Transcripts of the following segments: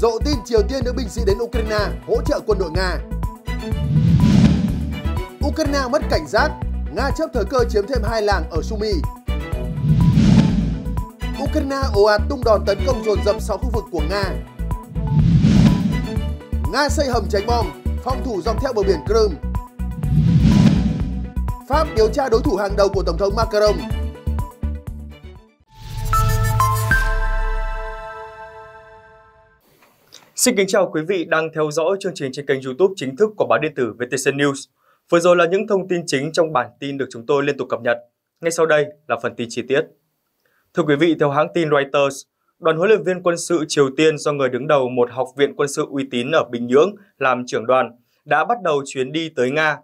Rộ tin Triều Tiên đưa binh sĩ đến Ukraine hỗ trợ quân đội Nga. Ukraine mất cảnh giác, Nga chấp thời cơ chiếm thêm hai làng ở Sumy. Ukraine ồ ạt tung đòn tấn công dồn dập sau khu vực của Nga. Nga xây hầm tránh bom, phòng thủ dọc theo bờ biển Crimea. Pháp điều tra đối thủ hàng đầu của Tổng thống Macron Xin kính chào quý vị đang theo dõi chương trình trên kênh YouTube chính thức của báo điện tử VTC News. Vừa rồi là những thông tin chính trong bản tin được chúng tôi liên tục cập nhật. Ngay sau đây là phần tin chi tiết. Thưa quý vị, theo hãng tin Reuters, đoàn huấn luyện viên quân sự Triều Tiên do người đứng đầu một học viện quân sự uy tín ở Bình Nhưỡng làm trưởng đoàn đã bắt đầu chuyến đi tới Nga.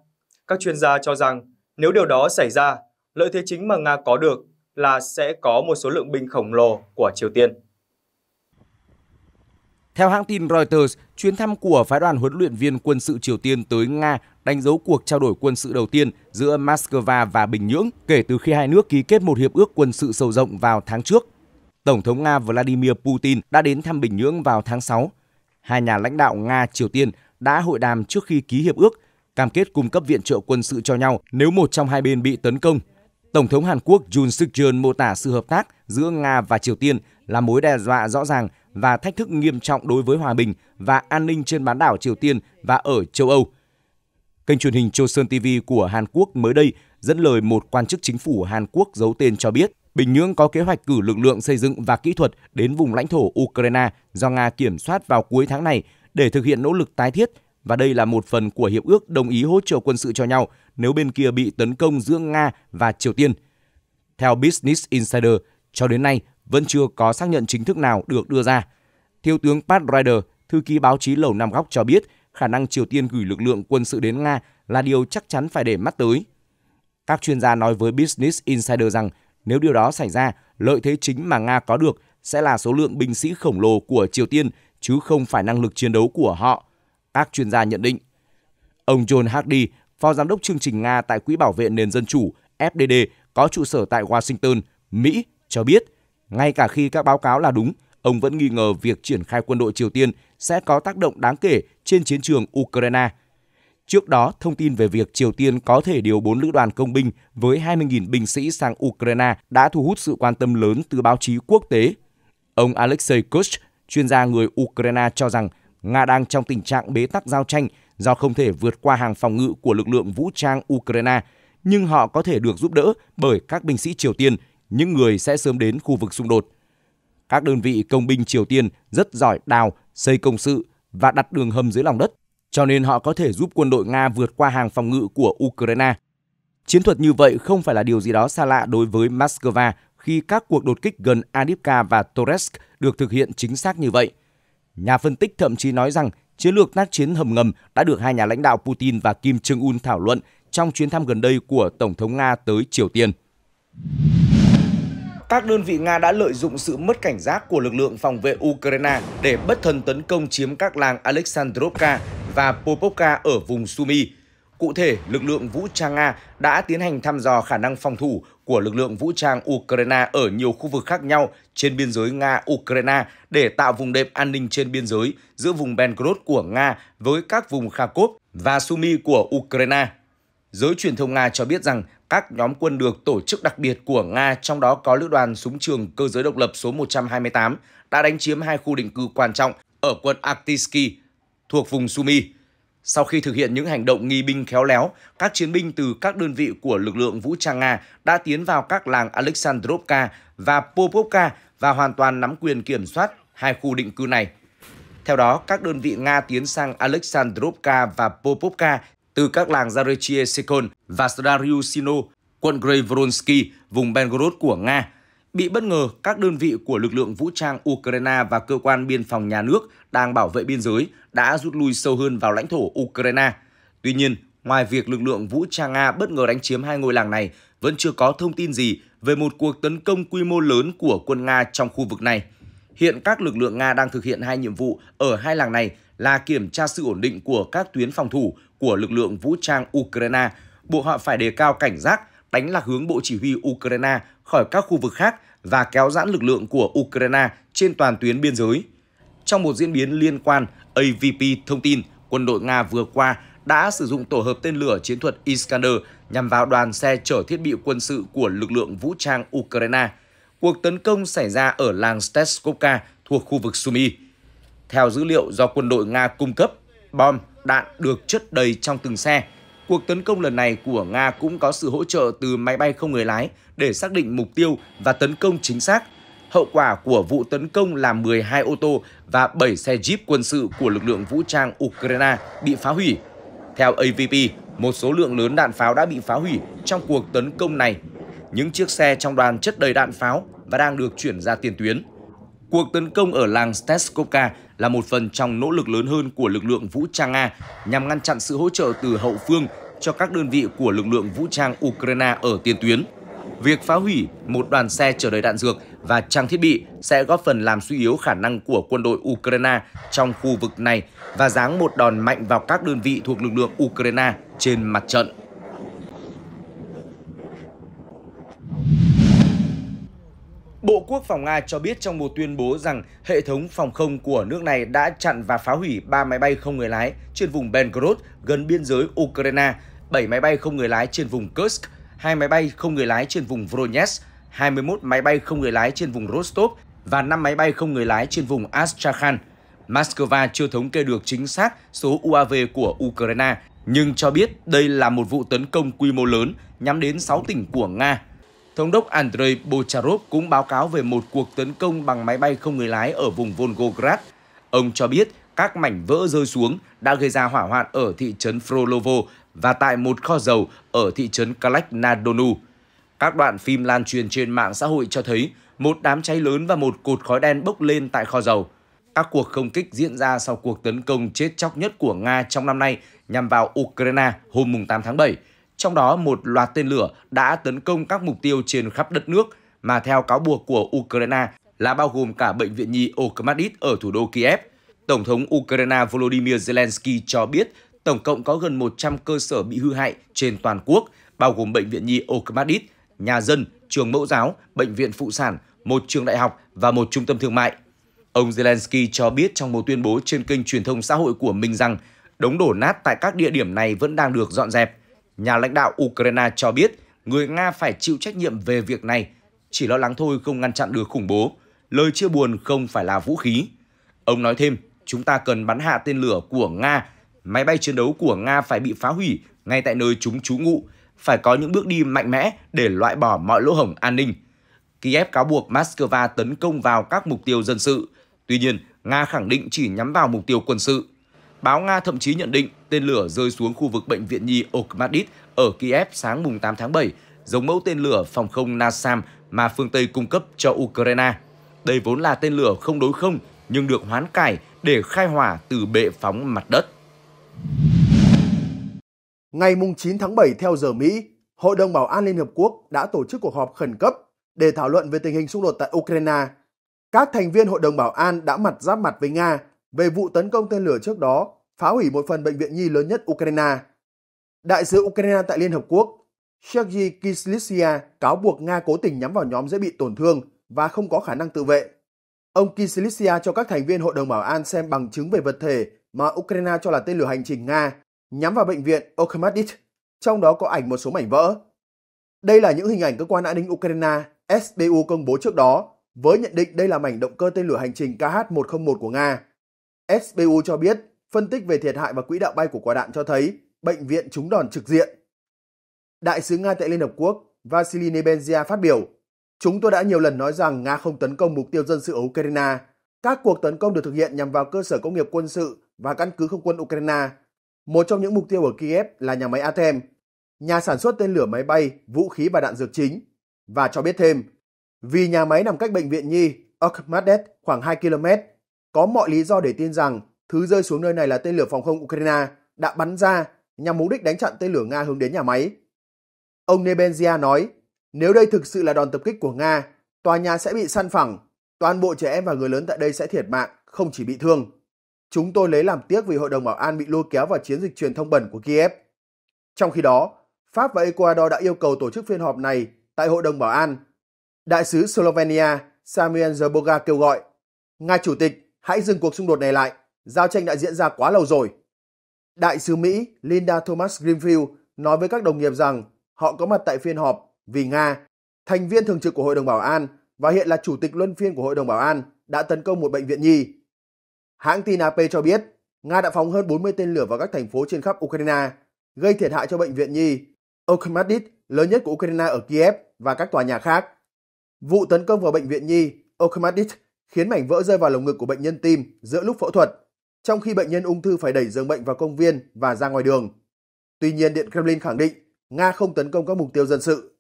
Các chuyên gia cho rằng nếu điều đó xảy ra, lợi thế chính mà Nga có được là sẽ có một số lượng binh khổng lồ của Triều Tiên. Theo hãng tin Reuters, chuyến thăm của phái đoàn huấn luyện viên quân sự Triều Tiên tới Nga đánh dấu cuộc trao đổi quân sự đầu tiên giữa Moscow và Bình Nhưỡng kể từ khi hai nước ký kết một hiệp ước quân sự sâu rộng vào tháng trước. Tổng thống Nga Vladimir Putin đã đến thăm Bình Nhưỡng vào tháng 6. Hai nhà lãnh đạo Nga Triều Tiên đã hội đàm trước khi ký hiệp ước, cam kết cung cấp viện trợ quân sự cho nhau nếu một trong hai bên bị tấn công. Tổng thống Hàn Quốc Jun Suk Yeol mô tả sự hợp tác giữa Nga và Triều Tiên là mối đe dọa rõ ràng và thách thức nghiêm trọng đối với hòa bình và an ninh trên bán đảo Triều Tiên và ở châu Âu. Kênh truyền hình Chosun TV của Hàn Quốc mới đây dẫn lời một quan chức chính phủ Hàn Quốc giấu tên cho biết Bình Nhưỡng có kế hoạch cử lực lượng xây dựng và kỹ thuật đến vùng lãnh thổ Ukraine do Nga kiểm soát vào cuối tháng này để thực hiện nỗ lực tái thiết và đây là một phần của hiệp ước đồng ý hỗ trợ quân sự cho nhau nếu bên kia bị tấn công giữa Nga và Triều Tiên. Theo Business Insider, cho đến nay, vẫn chưa có xác nhận chính thức nào được đưa ra. Thiếu tướng Pat Ryder, thư ký báo chí Lầu Năm Góc cho biết khả năng Triều Tiên gửi lực lượng quân sự đến Nga là điều chắc chắn phải để mắt tới. Các chuyên gia nói với Business Insider rằng nếu điều đó xảy ra, lợi thế chính mà Nga có được sẽ là số lượng binh sĩ khổng lồ của Triều Tiên chứ không phải năng lực chiến đấu của họ, các chuyên gia nhận định. Ông John Hardy, phó giám đốc chương trình Nga tại Quỹ bảo vệ nền dân chủ FDD có trụ sở tại Washington, Mỹ cho biết ngay cả khi các báo cáo là đúng, ông vẫn nghi ngờ việc triển khai quân đội Triều Tiên sẽ có tác động đáng kể trên chiến trường Ukraine. Trước đó, thông tin về việc Triều Tiên có thể điều 4 lữ đoàn công binh với 20.000 binh sĩ sang Ukraine đã thu hút sự quan tâm lớn từ báo chí quốc tế. Ông Alexei Kush, chuyên gia người Ukraine cho rằng Nga đang trong tình trạng bế tắc giao tranh do không thể vượt qua hàng phòng ngự của lực lượng vũ trang Ukraine, nhưng họ có thể được giúp đỡ bởi các binh sĩ Triều Tiên – những người sẽ sớm đến khu vực xung đột. Các đơn vị công binh Triều Tiên rất giỏi đào, xây công sự và đặt đường hầm dưới lòng đất, cho nên họ có thể giúp quân đội Nga vượt qua hàng phòng ngự của Ukraine. Chiến thuật như vậy không phải là điều gì đó xa lạ đối với Moscow khi các cuộc đột kích gần Adivka và Toretsk được thực hiện chính xác như vậy. Nhà phân tích thậm chí nói rằng chiến lược tác chiến hầm ngầm đã được hai nhà lãnh đạo Putin và Kim Jong-un thảo luận trong chuyến thăm gần đây của Tổng thống Nga tới Triều Tiên các đơn vị Nga đã lợi dụng sự mất cảnh giác của lực lượng phòng vệ Ukraine để bất thần tấn công chiếm các làng Alexandrovka và Popovka ở vùng Sumy. Cụ thể, lực lượng vũ trang Nga đã tiến hành thăm dò khả năng phòng thủ của lực lượng vũ trang Ukraine ở nhiều khu vực khác nhau trên biên giới Nga-Ukraine để tạo vùng đệm an ninh trên biên giới giữa vùng Belgorod của Nga với các vùng Kharkov và Sumy của Ukraine. Giới truyền thông Nga cho biết rằng các nhóm quân được tổ chức đặc biệt của Nga, trong đó có lữ đoàn súng trường cơ giới độc lập số 128, đã đánh chiếm hai khu định cư quan trọng ở quận Artisky thuộc vùng Sumy. Sau khi thực hiện những hành động nghi binh khéo léo, các chiến binh từ các đơn vị của lực lượng vũ trang Nga đã tiến vào các làng Alexandrovka và Popovka và hoàn toàn nắm quyền kiểm soát hai khu định cư này. Theo đó, các đơn vị Nga tiến sang Alexandrovka và Popovka từ các làng Zarechie Sekon và Staryusino, quận Grey vùng Belgorod của Nga, bị bất ngờ các đơn vị của lực lượng vũ trang Ukraine và cơ quan biên phòng nhà nước đang bảo vệ biên giới đã rút lui sâu hơn vào lãnh thổ Ukraine. Tuy nhiên, ngoài việc lực lượng vũ trang Nga bất ngờ đánh chiếm hai ngôi làng này, vẫn chưa có thông tin gì về một cuộc tấn công quy mô lớn của quân Nga trong khu vực này. Hiện các lực lượng Nga đang thực hiện hai nhiệm vụ ở hai làng này là kiểm tra sự ổn định của các tuyến phòng thủ của lực lượng vũ trang Ukraine, buộc họ phải đề cao cảnh giác, đánh lạc hướng bộ chỉ huy Ukraine khỏi các khu vực khác và kéo giãn lực lượng của Ukraine trên toàn tuyến biên giới. Trong một diễn biến liên quan, AVP thông tin quân đội Nga vừa qua đã sử dụng tổ hợp tên lửa chiến thuật Iskander nhằm vào đoàn xe chở thiết bị quân sự của lực lượng vũ trang Ukraine. Cuộc tấn công xảy ra ở làng Steskovka thuộc khu vực Sumy. Theo dữ liệu do quân đội Nga cung cấp, bom đạn được chất đầy trong từng xe. Cuộc tấn công lần này của Nga cũng có sự hỗ trợ từ máy bay không người lái để xác định mục tiêu và tấn công chính xác. Hậu quả của vụ tấn công là 12 ô tô và 7 xe Jeep quân sự của lực lượng vũ trang Ukraine bị phá hủy. Theo AVP, một số lượng lớn đạn pháo đã bị phá hủy trong cuộc tấn công này. Những chiếc xe trong đoàn chất đầy đạn pháo và đang được chuyển ra tiền tuyến. Cuộc tấn công ở làng Steskovka là một phần trong nỗ lực lớn hơn của lực lượng vũ trang Nga nhằm ngăn chặn sự hỗ trợ từ hậu phương cho các đơn vị của lực lượng vũ trang Ukraine ở tiền tuyến. Việc phá hủy một đoàn xe chở đầy đạn dược và trang thiết bị sẽ góp phần làm suy yếu khả năng của quân đội Ukraine trong khu vực này và giáng một đòn mạnh vào các đơn vị thuộc lực lượng Ukraine trên mặt trận. Bộ Quốc phòng Nga cho biết trong một tuyên bố rằng hệ thống phòng không của nước này đã chặn và phá hủy 3 máy bay không người lái trên vùng Belgorod gần biên giới Ukraine, 7 máy bay không người lái trên vùng Kursk, 2 máy bay không người lái trên vùng Voronezh, 21 máy bay không người lái trên vùng Rostov và 5 máy bay không người lái trên vùng Astrakhan. Moscow chưa thống kê được chính xác số UAV của Ukraine, nhưng cho biết đây là một vụ tấn công quy mô lớn nhắm đến 6 tỉnh của Nga Thống đốc Andrei Bocharov cũng báo cáo về một cuộc tấn công bằng máy bay không người lái ở vùng Volgograd. Ông cho biết các mảnh vỡ rơi xuống đã gây ra hỏa hoạn ở thị trấn Frolovo và tại một kho dầu ở thị trấn Kalachnadonu. Các đoạn phim lan truyền trên mạng xã hội cho thấy một đám cháy lớn và một cột khói đen bốc lên tại kho dầu. Các cuộc không kích diễn ra sau cuộc tấn công chết chóc nhất của Nga trong năm nay nhằm vào Ukraine hôm 8 tháng 7, trong đó một loạt tên lửa đã tấn công các mục tiêu trên khắp đất nước mà theo cáo buộc của Ukraine là bao gồm cả bệnh viện nhi Okmadit ở thủ đô Kiev. Tổng thống Ukraine Volodymyr Zelensky cho biết tổng cộng có gần 100 cơ sở bị hư hại trên toàn quốc, bao gồm bệnh viện nhi Okmadit, nhà dân, trường mẫu giáo, bệnh viện phụ sản, một trường đại học và một trung tâm thương mại. Ông Zelensky cho biết trong một tuyên bố trên kênh truyền thông xã hội của mình rằng đống đổ nát tại các địa điểm này vẫn đang được dọn dẹp. Nhà lãnh đạo Ukraine cho biết người Nga phải chịu trách nhiệm về việc này, chỉ lo lắng thôi không ngăn chặn được khủng bố. Lời chia buồn không phải là vũ khí. Ông nói thêm, chúng ta cần bắn hạ tên lửa của Nga, máy bay chiến đấu của Nga phải bị phá hủy ngay tại nơi chúng trú ngụ, phải có những bước đi mạnh mẽ để loại bỏ mọi lỗ hổng an ninh. Kiev cáo buộc Moscow tấn công vào các mục tiêu dân sự. Tuy nhiên, Nga khẳng định chỉ nhắm vào mục tiêu quân sự. Báo Nga thậm chí nhận định tên lửa rơi xuống khu vực bệnh viện nhi Okmadit ở Kiev sáng mùng 8 tháng 7, giống mẫu tên lửa phòng không NASAM mà phương Tây cung cấp cho Ukraine. Đây vốn là tên lửa không đối không nhưng được hoán cải để khai hỏa từ bệ phóng mặt đất. Ngày mùng 9 tháng 7 theo giờ Mỹ, Hội đồng Bảo an Liên Hợp Quốc đã tổ chức cuộc họp khẩn cấp để thảo luận về tình hình xung đột tại Ukraine. Các thành viên Hội đồng Bảo an đã mặt giáp mặt với Nga về vụ tấn công tên lửa trước đó phá hủy một phần bệnh viện nhi lớn nhất Ukraine. Đại sứ Ukraine tại Liên Hợp Quốc Sergei Kislytsia cáo buộc Nga cố tình nhắm vào nhóm dễ bị tổn thương và không có khả năng tự vệ. Ông Kislytsia cho các thành viên Hội đồng Bảo an xem bằng chứng về vật thể mà Ukraine cho là tên lửa hành trình Nga nhắm vào bệnh viện Okhamadit, trong đó có ảnh một số mảnh vỡ. Đây là những hình ảnh cơ quan an ninh Ukraine SBU công bố trước đó với nhận định đây là mảnh động cơ tên lửa hành trình KH-101 của Nga. SBU cho biết, phân tích về thiệt hại và quỹ đạo bay của quả đạn cho thấy bệnh viện trúng đòn trực diện. Đại sứ Nga tại Liên Hợp Quốc Vasily Nebenzia phát biểu, Chúng tôi đã nhiều lần nói rằng Nga không tấn công mục tiêu dân sự ở Ukraine. Các cuộc tấn công được thực hiện nhằm vào cơ sở công nghiệp quân sự và căn cứ không quân Ukraine. Một trong những mục tiêu ở Kiev là nhà máy Atem, nhà sản xuất tên lửa máy bay, vũ khí và đạn dược chính. Và cho biết thêm, vì nhà máy nằm cách bệnh viện Nhi Akhmadet khoảng 2 km, có mọi lý do để tin rằng thứ rơi xuống nơi này là tên lửa phòng không Ukraine đã bắn ra nhằm mục đích đánh chặn tên lửa Nga hướng đến nhà máy. Ông Nebenzia nói, nếu đây thực sự là đòn tập kích của Nga, tòa nhà sẽ bị săn phẳng, toàn bộ trẻ em và người lớn tại đây sẽ thiệt mạng, không chỉ bị thương. Chúng tôi lấy làm tiếc vì Hội đồng Bảo an bị lôi kéo vào chiến dịch truyền thông bẩn của Kiev. Trong khi đó, Pháp và Ecuador đã yêu cầu tổ chức phiên họp này tại Hội đồng Bảo an. Đại sứ Slovenia Samuel Zerboga kêu gọi, Ngài Chủ tịch, hãy dừng cuộc xung đột này lại, giao tranh đã diễn ra quá lâu rồi. Đại sứ Mỹ Linda Thomas Greenfield nói với các đồng nghiệp rằng họ có mặt tại phiên họp vì Nga, thành viên thường trực của Hội đồng Bảo an và hiện là chủ tịch luân phiên của Hội đồng Bảo an đã tấn công một bệnh viện nhi. Hãng tin AP cho biết Nga đã phóng hơn 40 tên lửa vào các thành phố trên khắp Ukraine, gây thiệt hại cho bệnh viện nhi Okhmatit lớn nhất của Ukraine ở Kiev và các tòa nhà khác. Vụ tấn công vào bệnh viện nhi Okhmatit khiến mảnh vỡ rơi vào lồng ngực của bệnh nhân tim giữa lúc phẫu thuật, trong khi bệnh nhân ung thư phải đẩy giường bệnh vào công viên và ra ngoài đường. Tuy nhiên, Điện Kremlin khẳng định Nga không tấn công các mục tiêu dân sự.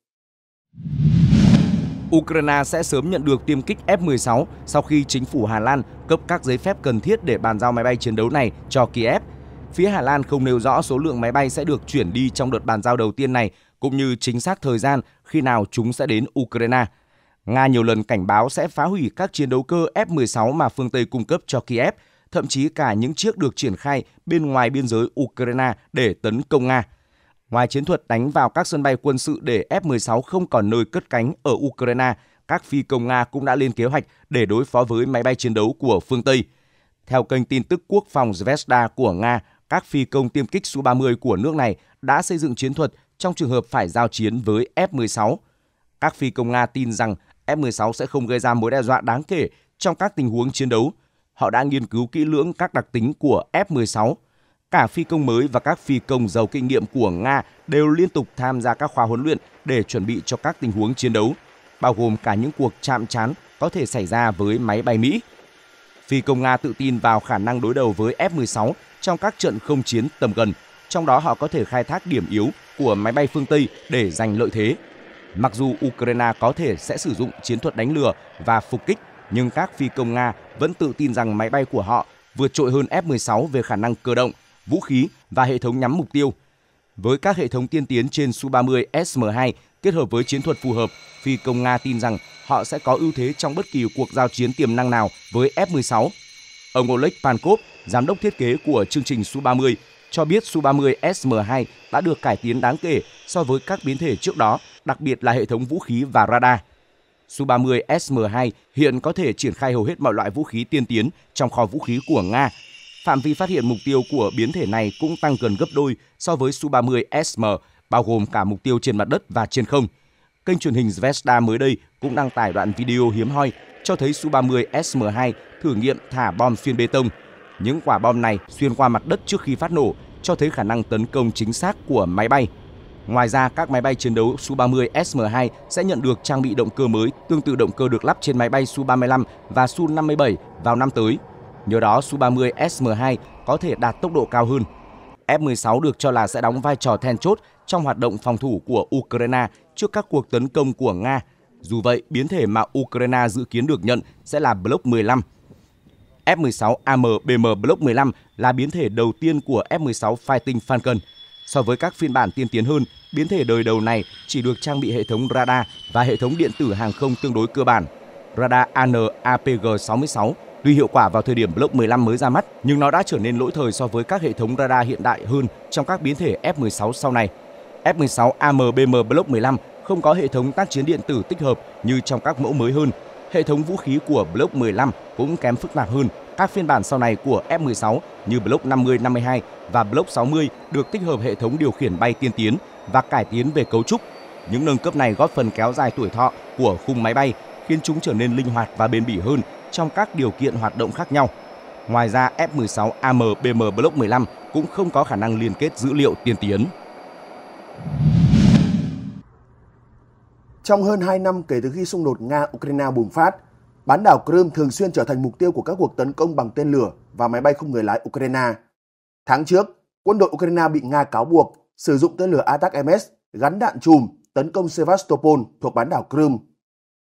Ukraine sẽ sớm nhận được tiêm kích F-16 sau khi chính phủ Hà Lan cấp các giấy phép cần thiết để bàn giao máy bay chiến đấu này cho Kiev. Phía Hà Lan không nêu rõ số lượng máy bay sẽ được chuyển đi trong đợt bàn giao đầu tiên này, cũng như chính xác thời gian khi nào chúng sẽ đến Ukraine. Nga nhiều lần cảnh báo sẽ phá hủy các chiến đấu cơ F-16 mà phương Tây cung cấp cho Kiev, thậm chí cả những chiếc được triển khai bên ngoài biên giới Ukraine để tấn công Nga. Ngoài chiến thuật đánh vào các sân bay quân sự để F-16 không còn nơi cất cánh ở Ukraine, các phi công Nga cũng đã lên kế hoạch để đối phó với máy bay chiến đấu của phương Tây. Theo kênh tin tức quốc phòng Zvezda của Nga, các phi công tiêm kích Su-30 của nước này đã xây dựng chiến thuật trong trường hợp phải giao chiến với F-16. Các phi công Nga tin rằng F-16 sẽ không gây ra mối đe dọa đáng kể trong các tình huống chiến đấu. Họ đã nghiên cứu kỹ lưỡng các đặc tính của F-16. Cả phi công mới và các phi công giàu kinh nghiệm của Nga đều liên tục tham gia các khóa huấn luyện để chuẩn bị cho các tình huống chiến đấu, bao gồm cả những cuộc chạm trán có thể xảy ra với máy bay Mỹ. Phi công Nga tự tin vào khả năng đối đầu với F-16 trong các trận không chiến tầm gần, trong đó họ có thể khai thác điểm yếu của máy bay phương Tây để giành lợi thế. Mặc dù Ukraine có thể sẽ sử dụng chiến thuật đánh lừa và phục kích, nhưng các phi công Nga vẫn tự tin rằng máy bay của họ vượt trội hơn F-16 về khả năng cơ động, vũ khí và hệ thống nhắm mục tiêu. Với các hệ thống tiên tiến trên Su-30 SM-2 kết hợp với chiến thuật phù hợp, phi công Nga tin rằng họ sẽ có ưu thế trong bất kỳ cuộc giao chiến tiềm năng nào với F-16. Ông Oleg Pankov, giám đốc thiết kế của chương trình Su-30, cho biết Su-30 SM-2 đã được cải tiến đáng kể so với các biến thể trước đó đặc biệt là hệ thống vũ khí và radar. Su-30 SM-2 hiện có thể triển khai hầu hết mọi loại vũ khí tiên tiến trong kho vũ khí của Nga. Phạm vi phát hiện mục tiêu của biến thể này cũng tăng gần gấp đôi so với Su-30 SM, bao gồm cả mục tiêu trên mặt đất và trên không. Kênh truyền hình Zvezda mới đây cũng đăng tải đoạn video hiếm hoi cho thấy Su-30 SM-2 thử nghiệm thả bom xuyên bê tông. Những quả bom này xuyên qua mặt đất trước khi phát nổ cho thấy khả năng tấn công chính xác của máy bay – Ngoài ra, các máy bay chiến đấu Su-30 SM-2 sẽ nhận được trang bị động cơ mới tương tự động cơ được lắp trên máy bay Su-35 và Su-57 vào năm tới. Nhờ đó, Su-30 SM-2 có thể đạt tốc độ cao hơn. F-16 được cho là sẽ đóng vai trò then chốt trong hoạt động phòng thủ của Ukraine trước các cuộc tấn công của Nga. Dù vậy, biến thể mà Ukraine dự kiến được nhận sẽ là Block 15. F-16 AMBM Block 15 là biến thể đầu tiên của F-16 Fighting Falcon – So với các phiên bản tiên tiến hơn, biến thể đời đầu này chỉ được trang bị hệ thống radar và hệ thống điện tử hàng không tương đối cơ bản. Radar AN-APG-66 tuy hiệu quả vào thời điểm Block 15 mới ra mắt, nhưng nó đã trở nên lỗi thời so với các hệ thống radar hiện đại hơn trong các biến thể F-16 sau này. F-16 AMBM Block 15 không có hệ thống tác chiến điện tử tích hợp như trong các mẫu mới hơn. Hệ thống vũ khí của Block 15 cũng kém phức tạp hơn các phiên bản sau này của F-16 như Block 50, 52 và Block 60 được tích hợp hệ thống điều khiển bay tiên tiến và cải tiến về cấu trúc. Những nâng cấp này góp phần kéo dài tuổi thọ của khung máy bay, khiến chúng trở nên linh hoạt và bền bỉ hơn trong các điều kiện hoạt động khác nhau. Ngoài ra, F-16 AMBM Block 15 cũng không có khả năng liên kết dữ liệu tiên tiến. Trong hơn 2 năm kể từ khi xung đột Nga-Ukraine bùng phát, Bán đảo Crimea thường xuyên trở thành mục tiêu của các cuộc tấn công bằng tên lửa và máy bay không người lái Ukraine. Tháng trước, quân đội Ukraine bị Nga cáo buộc sử dụng tên lửa Atak-MS gắn đạn chùm tấn công Sevastopol thuộc bán đảo Crimea.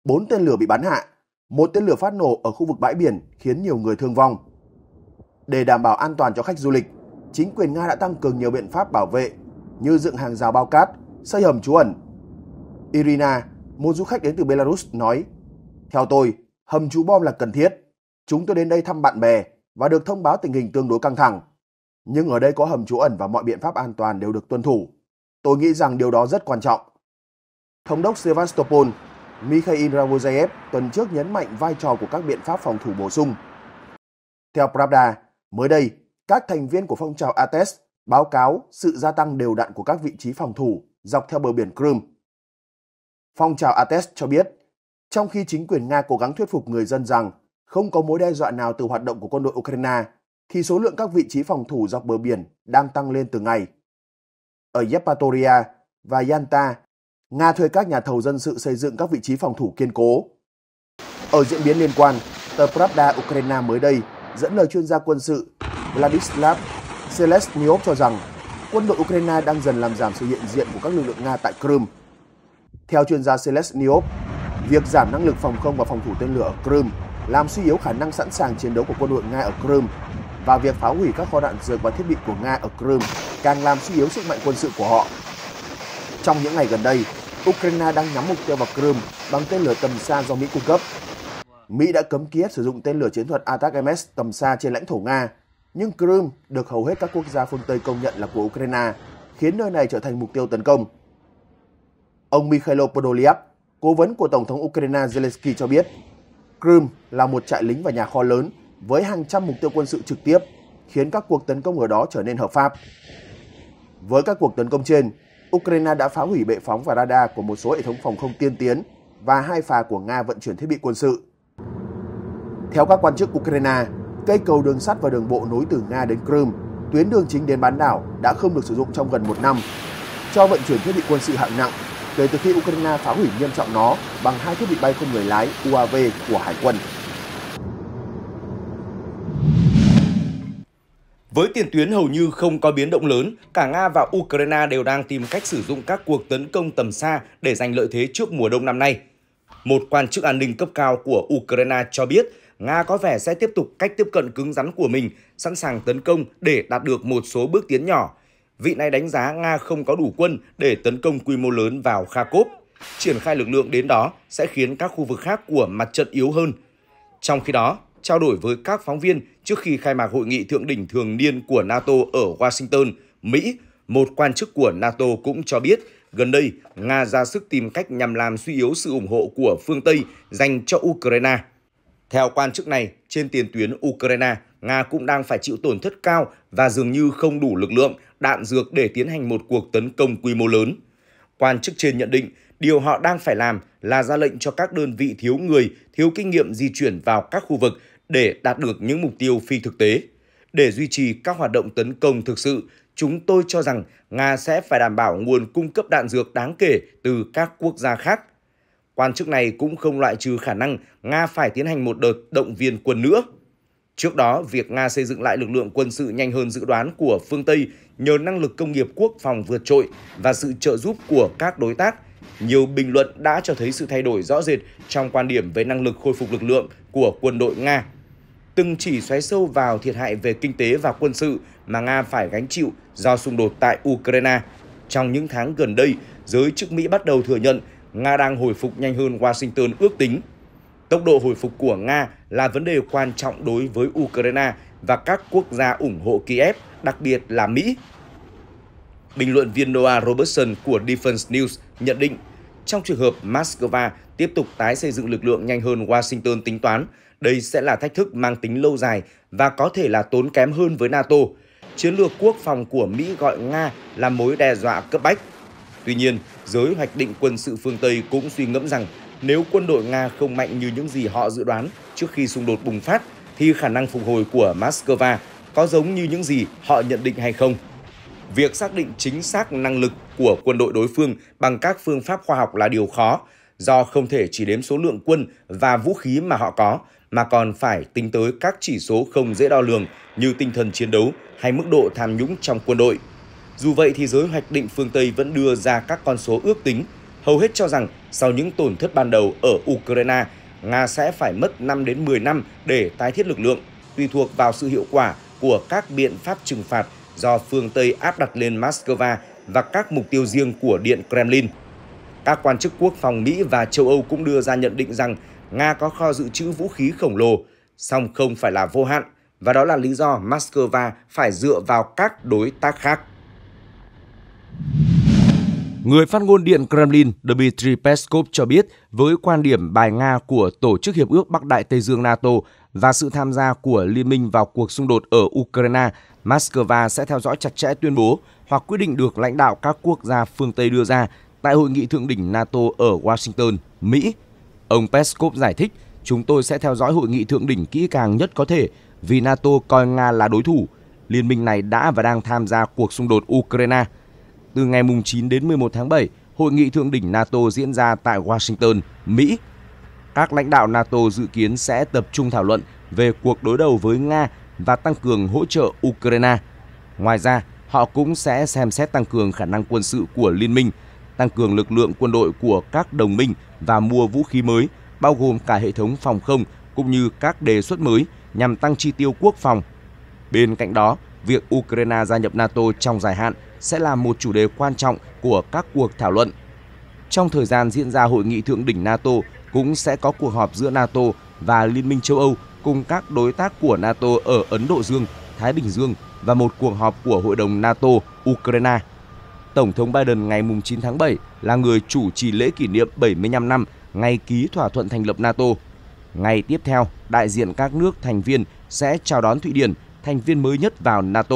Bốn tên lửa bị bắn hạ, một tên lửa phát nổ ở khu vực bãi biển khiến nhiều người thương vong. Để đảm bảo an toàn cho khách du lịch, chính quyền Nga đã tăng cường nhiều biện pháp bảo vệ như dựng hàng rào bao cát, xây hầm trú ẩn. Irina, một du khách đến từ Belarus nói, Theo tôi, hầm trú bom là cần thiết. Chúng tôi đến đây thăm bạn bè và được thông báo tình hình tương đối căng thẳng. Nhưng ở đây có hầm trú ẩn và mọi biện pháp an toàn đều được tuân thủ. Tôi nghĩ rằng điều đó rất quan trọng. Thống đốc Sevastopol Mikhail Ravozayev tuần trước nhấn mạnh vai trò của các biện pháp phòng thủ bổ sung. Theo Pravda, mới đây, các thành viên của phong trào Ates báo cáo sự gia tăng đều đặn của các vị trí phòng thủ dọc theo bờ biển Crimea. Phong trào Ates cho biết trong khi chính quyền Nga cố gắng thuyết phục người dân rằng không có mối đe dọa nào từ hoạt động của quân đội Ukraine, thì số lượng các vị trí phòng thủ dọc bờ biển đang tăng lên từ ngày. Ở yepatoria và yanta Nga thuê các nhà thầu dân sự xây dựng các vị trí phòng thủ kiên cố. Ở diễn biến liên quan, tờ Pravda Ukraine mới đây dẫn lời chuyên gia quân sự Vladislav Selesnyov cho rằng quân đội Ukraine đang dần làm giảm sự hiện diện của các lực lượng Nga tại Crimea. Theo chuyên gia Selesnyov, Việc giảm năng lực phòng không và phòng thủ tên lửa ở Crimea làm suy yếu khả năng sẵn sàng chiến đấu của quân đội Nga ở Crimea và việc phá hủy các kho đạn dược và thiết bị của Nga ở Crimea càng làm suy yếu sức mạnh quân sự của họ. Trong những ngày gần đây, Ukraine đang nhắm mục tiêu vào Crimea bằng tên lửa tầm xa do Mỹ cung cấp. Mỹ đã cấm Kiev sử dụng tên lửa chiến thuật ATACMS tầm xa trên lãnh thổ Nga, nhưng Crimea được hầu hết các quốc gia phương Tây công nhận là của Ukraine, khiến nơi này trở thành mục tiêu tấn công. Ông Mikhailo Podolyak, cố vấn của Tổng thống Ukraine Zelensky cho biết, Crimea là một trại lính và nhà kho lớn với hàng trăm mục tiêu quân sự trực tiếp, khiến các cuộc tấn công ở đó trở nên hợp pháp. Với các cuộc tấn công trên, Ukraine đã phá hủy bệ phóng và radar của một số hệ thống phòng không tiên tiến và hai phà của Nga vận chuyển thiết bị quân sự. Theo các quan chức Ukraine, cây cầu đường sắt và đường bộ nối từ Nga đến Crimea, tuyến đường chính đến bán đảo đã không được sử dụng trong gần một năm, cho vận chuyển thiết bị quân sự hạng nặng kể từ khi Ukraine phá hủy nghiêm trọng nó bằng hai thiết bị bay không người lái UAV của Hải quân. Với tiền tuyến hầu như không có biến động lớn, cả Nga và Ukraine đều đang tìm cách sử dụng các cuộc tấn công tầm xa để giành lợi thế trước mùa đông năm nay. Một quan chức an ninh cấp cao của Ukraine cho biết Nga có vẻ sẽ tiếp tục cách tiếp cận cứng rắn của mình, sẵn sàng tấn công để đạt được một số bước tiến nhỏ, vị này đánh giá Nga không có đủ quân để tấn công quy mô lớn vào Kharkov. Triển khai lực lượng đến đó sẽ khiến các khu vực khác của mặt trận yếu hơn. Trong khi đó, trao đổi với các phóng viên trước khi khai mạc hội nghị thượng đỉnh thường niên của NATO ở Washington, Mỹ, một quan chức của NATO cũng cho biết gần đây Nga ra sức tìm cách nhằm làm suy yếu sự ủng hộ của phương Tây dành cho Ukraine. Theo quan chức này, trên tiền tuyến Ukraine, Nga cũng đang phải chịu tổn thất cao và dường như không đủ lực lượng, đạn dược để tiến hành một cuộc tấn công quy mô lớn. Quan chức trên nhận định, điều họ đang phải làm là ra lệnh cho các đơn vị thiếu người, thiếu kinh nghiệm di chuyển vào các khu vực để đạt được những mục tiêu phi thực tế. Để duy trì các hoạt động tấn công thực sự, chúng tôi cho rằng Nga sẽ phải đảm bảo nguồn cung cấp đạn dược đáng kể từ các quốc gia khác – Quan chức này cũng không loại trừ khả năng Nga phải tiến hành một đợt động viên quân nữa. Trước đó, việc Nga xây dựng lại lực lượng quân sự nhanh hơn dự đoán của phương Tây nhờ năng lực công nghiệp quốc phòng vượt trội và sự trợ giúp của các đối tác, nhiều bình luận đã cho thấy sự thay đổi rõ rệt trong quan điểm về năng lực khôi phục lực lượng của quân đội Nga. Từng chỉ xoáy sâu vào thiệt hại về kinh tế và quân sự mà Nga phải gánh chịu do xung đột tại Ukraine. Trong những tháng gần đây, giới chức Mỹ bắt đầu thừa nhận Nga đang hồi phục nhanh hơn Washington ước tính. Tốc độ hồi phục của Nga là vấn đề quan trọng đối với Ukraine và các quốc gia ủng hộ Kiev, đặc biệt là Mỹ. Bình luận viên Noah Robertson của Defense News nhận định, trong trường hợp Moscow tiếp tục tái xây dựng lực lượng nhanh hơn Washington tính toán, đây sẽ là thách thức mang tính lâu dài và có thể là tốn kém hơn với NATO. Chiến lược quốc phòng của Mỹ gọi Nga là mối đe dọa cấp bách Tuy nhiên, giới hoạch định quân sự phương Tây cũng suy ngẫm rằng nếu quân đội Nga không mạnh như những gì họ dự đoán trước khi xung đột bùng phát, thì khả năng phục hồi của Moscow có giống như những gì họ nhận định hay không. Việc xác định chính xác năng lực của quân đội đối phương bằng các phương pháp khoa học là điều khó, do không thể chỉ đếm số lượng quân và vũ khí mà họ có, mà còn phải tính tới các chỉ số không dễ đo lường như tinh thần chiến đấu hay mức độ tham nhũng trong quân đội. Dù vậy thì giới hoạch định phương Tây vẫn đưa ra các con số ước tính, hầu hết cho rằng sau những tổn thất ban đầu ở Ukraine, Nga sẽ phải mất 5 đến 10 năm để tái thiết lực lượng, tùy thuộc vào sự hiệu quả của các biện pháp trừng phạt do phương Tây áp đặt lên Moscow và các mục tiêu riêng của Điện Kremlin. Các quan chức quốc phòng Mỹ và châu Âu cũng đưa ra nhận định rằng Nga có kho dự trữ vũ khí khổng lồ, song không phải là vô hạn, và đó là lý do Moscow phải dựa vào các đối tác khác. Người phát ngôn Điện Kremlin Dmitry Peskov cho biết với quan điểm bài Nga của Tổ chức Hiệp ước Bắc Đại Tây Dương NATO và sự tham gia của Liên minh vào cuộc xung đột ở Ukraine, Moscow sẽ theo dõi chặt chẽ tuyên bố hoặc quyết định được lãnh đạo các quốc gia phương Tây đưa ra tại hội nghị thượng đỉnh NATO ở Washington, Mỹ. Ông Peskov giải thích, chúng tôi sẽ theo dõi hội nghị thượng đỉnh kỹ càng nhất có thể vì NATO coi Nga là đối thủ. Liên minh này đã và đang tham gia cuộc xung đột Ukraine – từ ngày 9 đến 11 tháng 7, hội nghị thượng đỉnh NATO diễn ra tại Washington, Mỹ. Các lãnh đạo NATO dự kiến sẽ tập trung thảo luận về cuộc đối đầu với Nga và tăng cường hỗ trợ Ukraine. Ngoài ra, họ cũng sẽ xem xét tăng cường khả năng quân sự của liên minh, tăng cường lực lượng quân đội của các đồng minh và mua vũ khí mới, bao gồm cả hệ thống phòng không cũng như các đề xuất mới nhằm tăng chi tiêu quốc phòng. Bên cạnh đó, việc Ukraine gia nhập NATO trong dài hạn sẽ là một chủ đề quan trọng của các cuộc thảo luận. Trong thời gian diễn ra hội nghị thượng đỉnh NATO cũng sẽ có cuộc họp giữa NATO và Liên minh châu Âu cùng các đối tác của NATO ở Ấn Độ Dương, Thái Bình Dương và một cuộc họp của Hội đồng NATO Ukraine. Tổng thống Biden ngày 9 tháng 7 là người chủ trì lễ kỷ niệm 75 năm ngày ký thỏa thuận thành lập NATO. Ngày tiếp theo, đại diện các nước thành viên sẽ chào đón Thụy Điển, thành viên mới nhất vào NATO.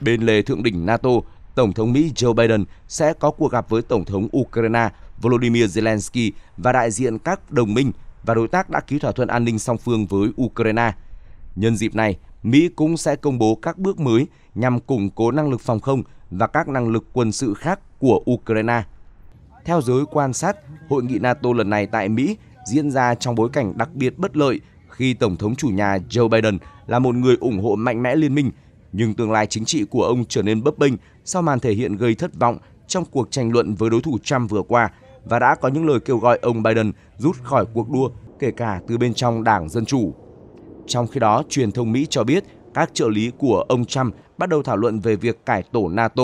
Bên lề thượng đỉnh NATO Tổng thống Mỹ Joe Biden sẽ có cuộc gặp với Tổng thống Ukraine Volodymyr Zelensky và đại diện các đồng minh và đối tác đã ký thỏa thuận an ninh song phương với Ukraine. Nhân dịp này, Mỹ cũng sẽ công bố các bước mới nhằm củng cố năng lực phòng không và các năng lực quân sự khác của Ukraine. Theo giới quan sát, hội nghị NATO lần này tại Mỹ diễn ra trong bối cảnh đặc biệt bất lợi khi Tổng thống chủ nhà Joe Biden là một người ủng hộ mạnh mẽ liên minh nhưng tương lai chính trị của ông trở nên bấp bênh sau màn thể hiện gây thất vọng trong cuộc tranh luận với đối thủ Trump vừa qua và đã có những lời kêu gọi ông Biden rút khỏi cuộc đua kể cả từ bên trong Đảng Dân Chủ. Trong khi đó, truyền thông Mỹ cho biết các trợ lý của ông Trump bắt đầu thảo luận về việc cải tổ NATO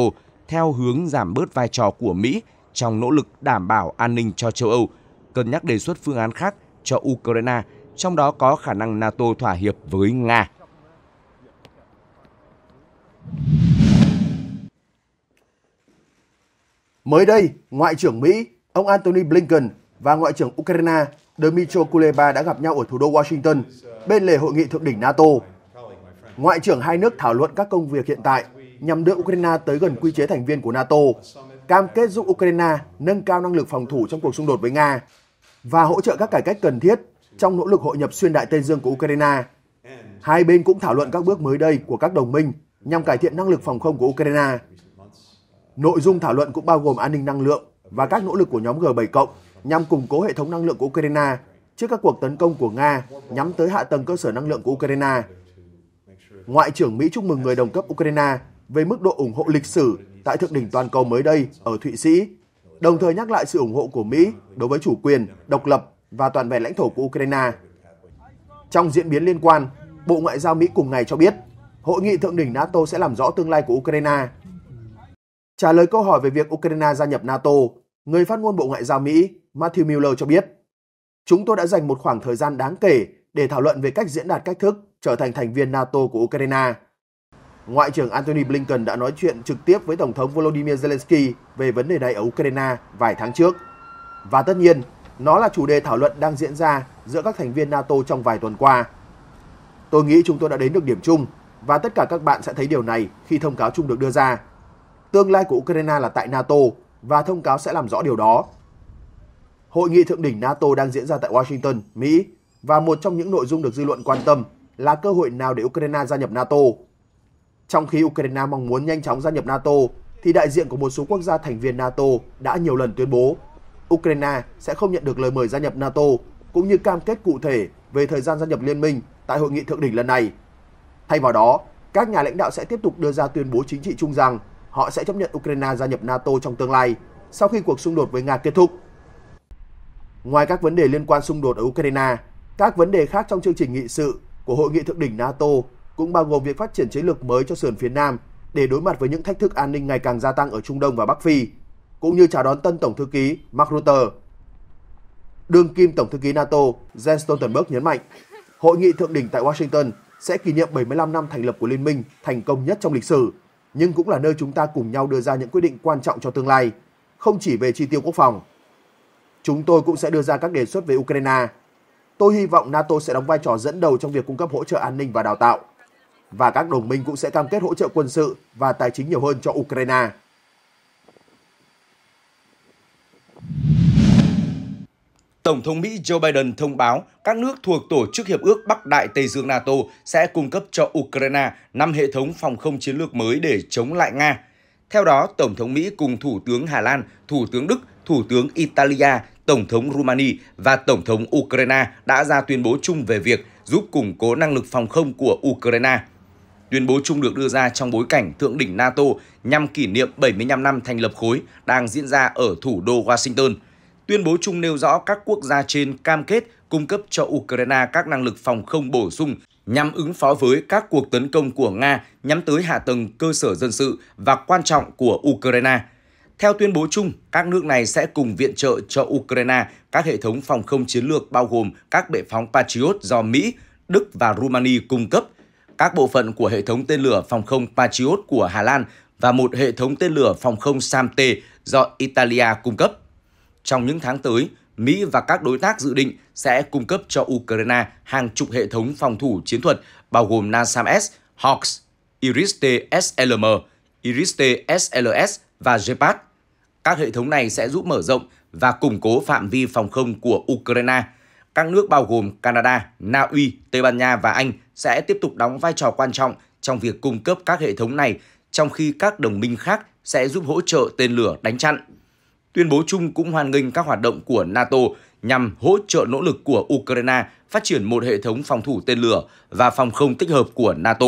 theo hướng giảm bớt vai trò của Mỹ trong nỗ lực đảm bảo an ninh cho châu Âu, cân nhắc đề xuất phương án khác cho Ukraine, trong đó có khả năng NATO thỏa hiệp với Nga. Mới đây, Ngoại trưởng Mỹ, ông Antony Blinken và Ngoại trưởng Ukraine Dmytro Kuleba đã gặp nhau ở thủ đô Washington bên lề hội nghị thượng đỉnh NATO. Ngoại trưởng hai nước thảo luận các công việc hiện tại nhằm đưa Ukraine tới gần quy chế thành viên của NATO, cam kết giúp Ukraine nâng cao năng lực phòng thủ trong cuộc xung đột với Nga và hỗ trợ các cải cách cần thiết trong nỗ lực hội nhập xuyên đại Tây Dương của Ukraine. Hai bên cũng thảo luận các bước mới đây của các đồng minh nhằm cải thiện năng lực phòng không của Ukraine. Nội dung thảo luận cũng bao gồm an ninh năng lượng và các nỗ lực của nhóm G7 cộng nhằm củng cố hệ thống năng lượng của Ukraine trước các cuộc tấn công của Nga nhắm tới hạ tầng cơ sở năng lượng của Ukraine. Ngoại trưởng Mỹ chúc mừng người đồng cấp Ukraine về mức độ ủng hộ lịch sử tại thượng đỉnh toàn cầu mới đây ở Thụy Sĩ, đồng thời nhắc lại sự ủng hộ của Mỹ đối với chủ quyền, độc lập và toàn vẹn lãnh thổ của Ukraine. Trong diễn biến liên quan, Bộ Ngoại giao Mỹ cùng ngày cho biết hội nghị thượng đỉnh NATO sẽ làm rõ tương lai của Ukraine. Trả lời câu hỏi về việc Ukraine gia nhập NATO, người phát ngôn Bộ Ngoại giao Mỹ Matthew Miller cho biết, Chúng tôi đã dành một khoảng thời gian đáng kể để thảo luận về cách diễn đạt cách thức trở thành thành viên NATO của Ukraine. Ngoại trưởng Antony Blinken đã nói chuyện trực tiếp với Tổng thống Volodymyr Zelensky về vấn đề này ở Ukraine vài tháng trước. Và tất nhiên, nó là chủ đề thảo luận đang diễn ra giữa các thành viên NATO trong vài tuần qua. Tôi nghĩ chúng tôi đã đến được điểm chung và tất cả các bạn sẽ thấy điều này khi thông cáo chung được đưa ra. Tương lai của Ukraine là tại NATO và thông cáo sẽ làm rõ điều đó. Hội nghị thượng đỉnh NATO đang diễn ra tại Washington, Mỹ và một trong những nội dung được dư luận quan tâm là cơ hội nào để Ukraine gia nhập NATO. Trong khi Ukraine mong muốn nhanh chóng gia nhập NATO, thì đại diện của một số quốc gia thành viên NATO đã nhiều lần tuyên bố Ukraine sẽ không nhận được lời mời gia nhập NATO cũng như cam kết cụ thể về thời gian gia nhập liên minh tại hội nghị thượng đỉnh lần này. Thay vào đó, các nhà lãnh đạo sẽ tiếp tục đưa ra tuyên bố chính trị chung rằng họ sẽ chấp nhận Ukraine gia nhập NATO trong tương lai sau khi cuộc xung đột với Nga kết thúc. Ngoài các vấn đề liên quan xung đột ở Ukraine, các vấn đề khác trong chương trình nghị sự của Hội nghị thượng đỉnh NATO cũng bao gồm việc phát triển chiến lược mới cho sườn phía Nam để đối mặt với những thách thức an ninh ngày càng gia tăng ở Trung Đông và Bắc Phi, cũng như chào đón tân Tổng thư ký Mark Rutte. Đương kim Tổng thư ký NATO Jens Stoltenberg nhấn mạnh, hội nghị thượng đỉnh tại Washington sẽ kỷ niệm 75 năm thành lập của Liên minh thành công nhất trong lịch sử, nhưng cũng là nơi chúng ta cùng nhau đưa ra những quyết định quan trọng cho tương lai, không chỉ về chi tiêu quốc phòng. Chúng tôi cũng sẽ đưa ra các đề xuất về Ukraine. Tôi hy vọng NATO sẽ đóng vai trò dẫn đầu trong việc cung cấp hỗ trợ an ninh và đào tạo. Và các đồng minh cũng sẽ cam kết hỗ trợ quân sự và tài chính nhiều hơn cho Ukraine. Tổng thống Mỹ Joe Biden thông báo các nước thuộc Tổ chức Hiệp ước Bắc Đại Tây Dương NATO sẽ cung cấp cho Ukraine 5 hệ thống phòng không chiến lược mới để chống lại Nga. Theo đó, Tổng thống Mỹ cùng Thủ tướng Hà Lan, Thủ tướng Đức, Thủ tướng Italia, Tổng thống Rumani và Tổng thống Ukraine đã ra tuyên bố chung về việc giúp củng cố năng lực phòng không của Ukraine. Tuyên bố chung được đưa ra trong bối cảnh thượng đỉnh NATO nhằm kỷ niệm 75 năm thành lập khối đang diễn ra ở thủ đô Washington – Tuyên bố chung nêu rõ các quốc gia trên cam kết cung cấp cho Ukraine các năng lực phòng không bổ sung nhằm ứng phó với các cuộc tấn công của Nga nhắm tới hạ tầng cơ sở dân sự và quan trọng của Ukraine. Theo tuyên bố chung, các nước này sẽ cùng viện trợ cho Ukraine các hệ thống phòng không chiến lược bao gồm các bệ phóng Patriot do Mỹ, Đức và Rumani cung cấp, các bộ phận của hệ thống tên lửa phòng không Patriot của Hà Lan và một hệ thống tên lửa phòng không Samte do Italia cung cấp. Trong những tháng tới, Mỹ và các đối tác dự định sẽ cung cấp cho Ukraine hàng chục hệ thống phòng thủ chiến thuật bao gồm NASAMS, Hawks, Iris-T SLM, Iris-T SLS và Gepard. Các hệ thống này sẽ giúp mở rộng và củng cố phạm vi phòng không của Ukraine. Các nước bao gồm Canada, Na Uy, Tây Ban Nha và Anh sẽ tiếp tục đóng vai trò quan trọng trong việc cung cấp các hệ thống này, trong khi các đồng minh khác sẽ giúp hỗ trợ tên lửa đánh chặn. Tuyên bố chung cũng hoan nghênh các hoạt động của NATO nhằm hỗ trợ nỗ lực của Ukraine phát triển một hệ thống phòng thủ tên lửa và phòng không tích hợp của NATO.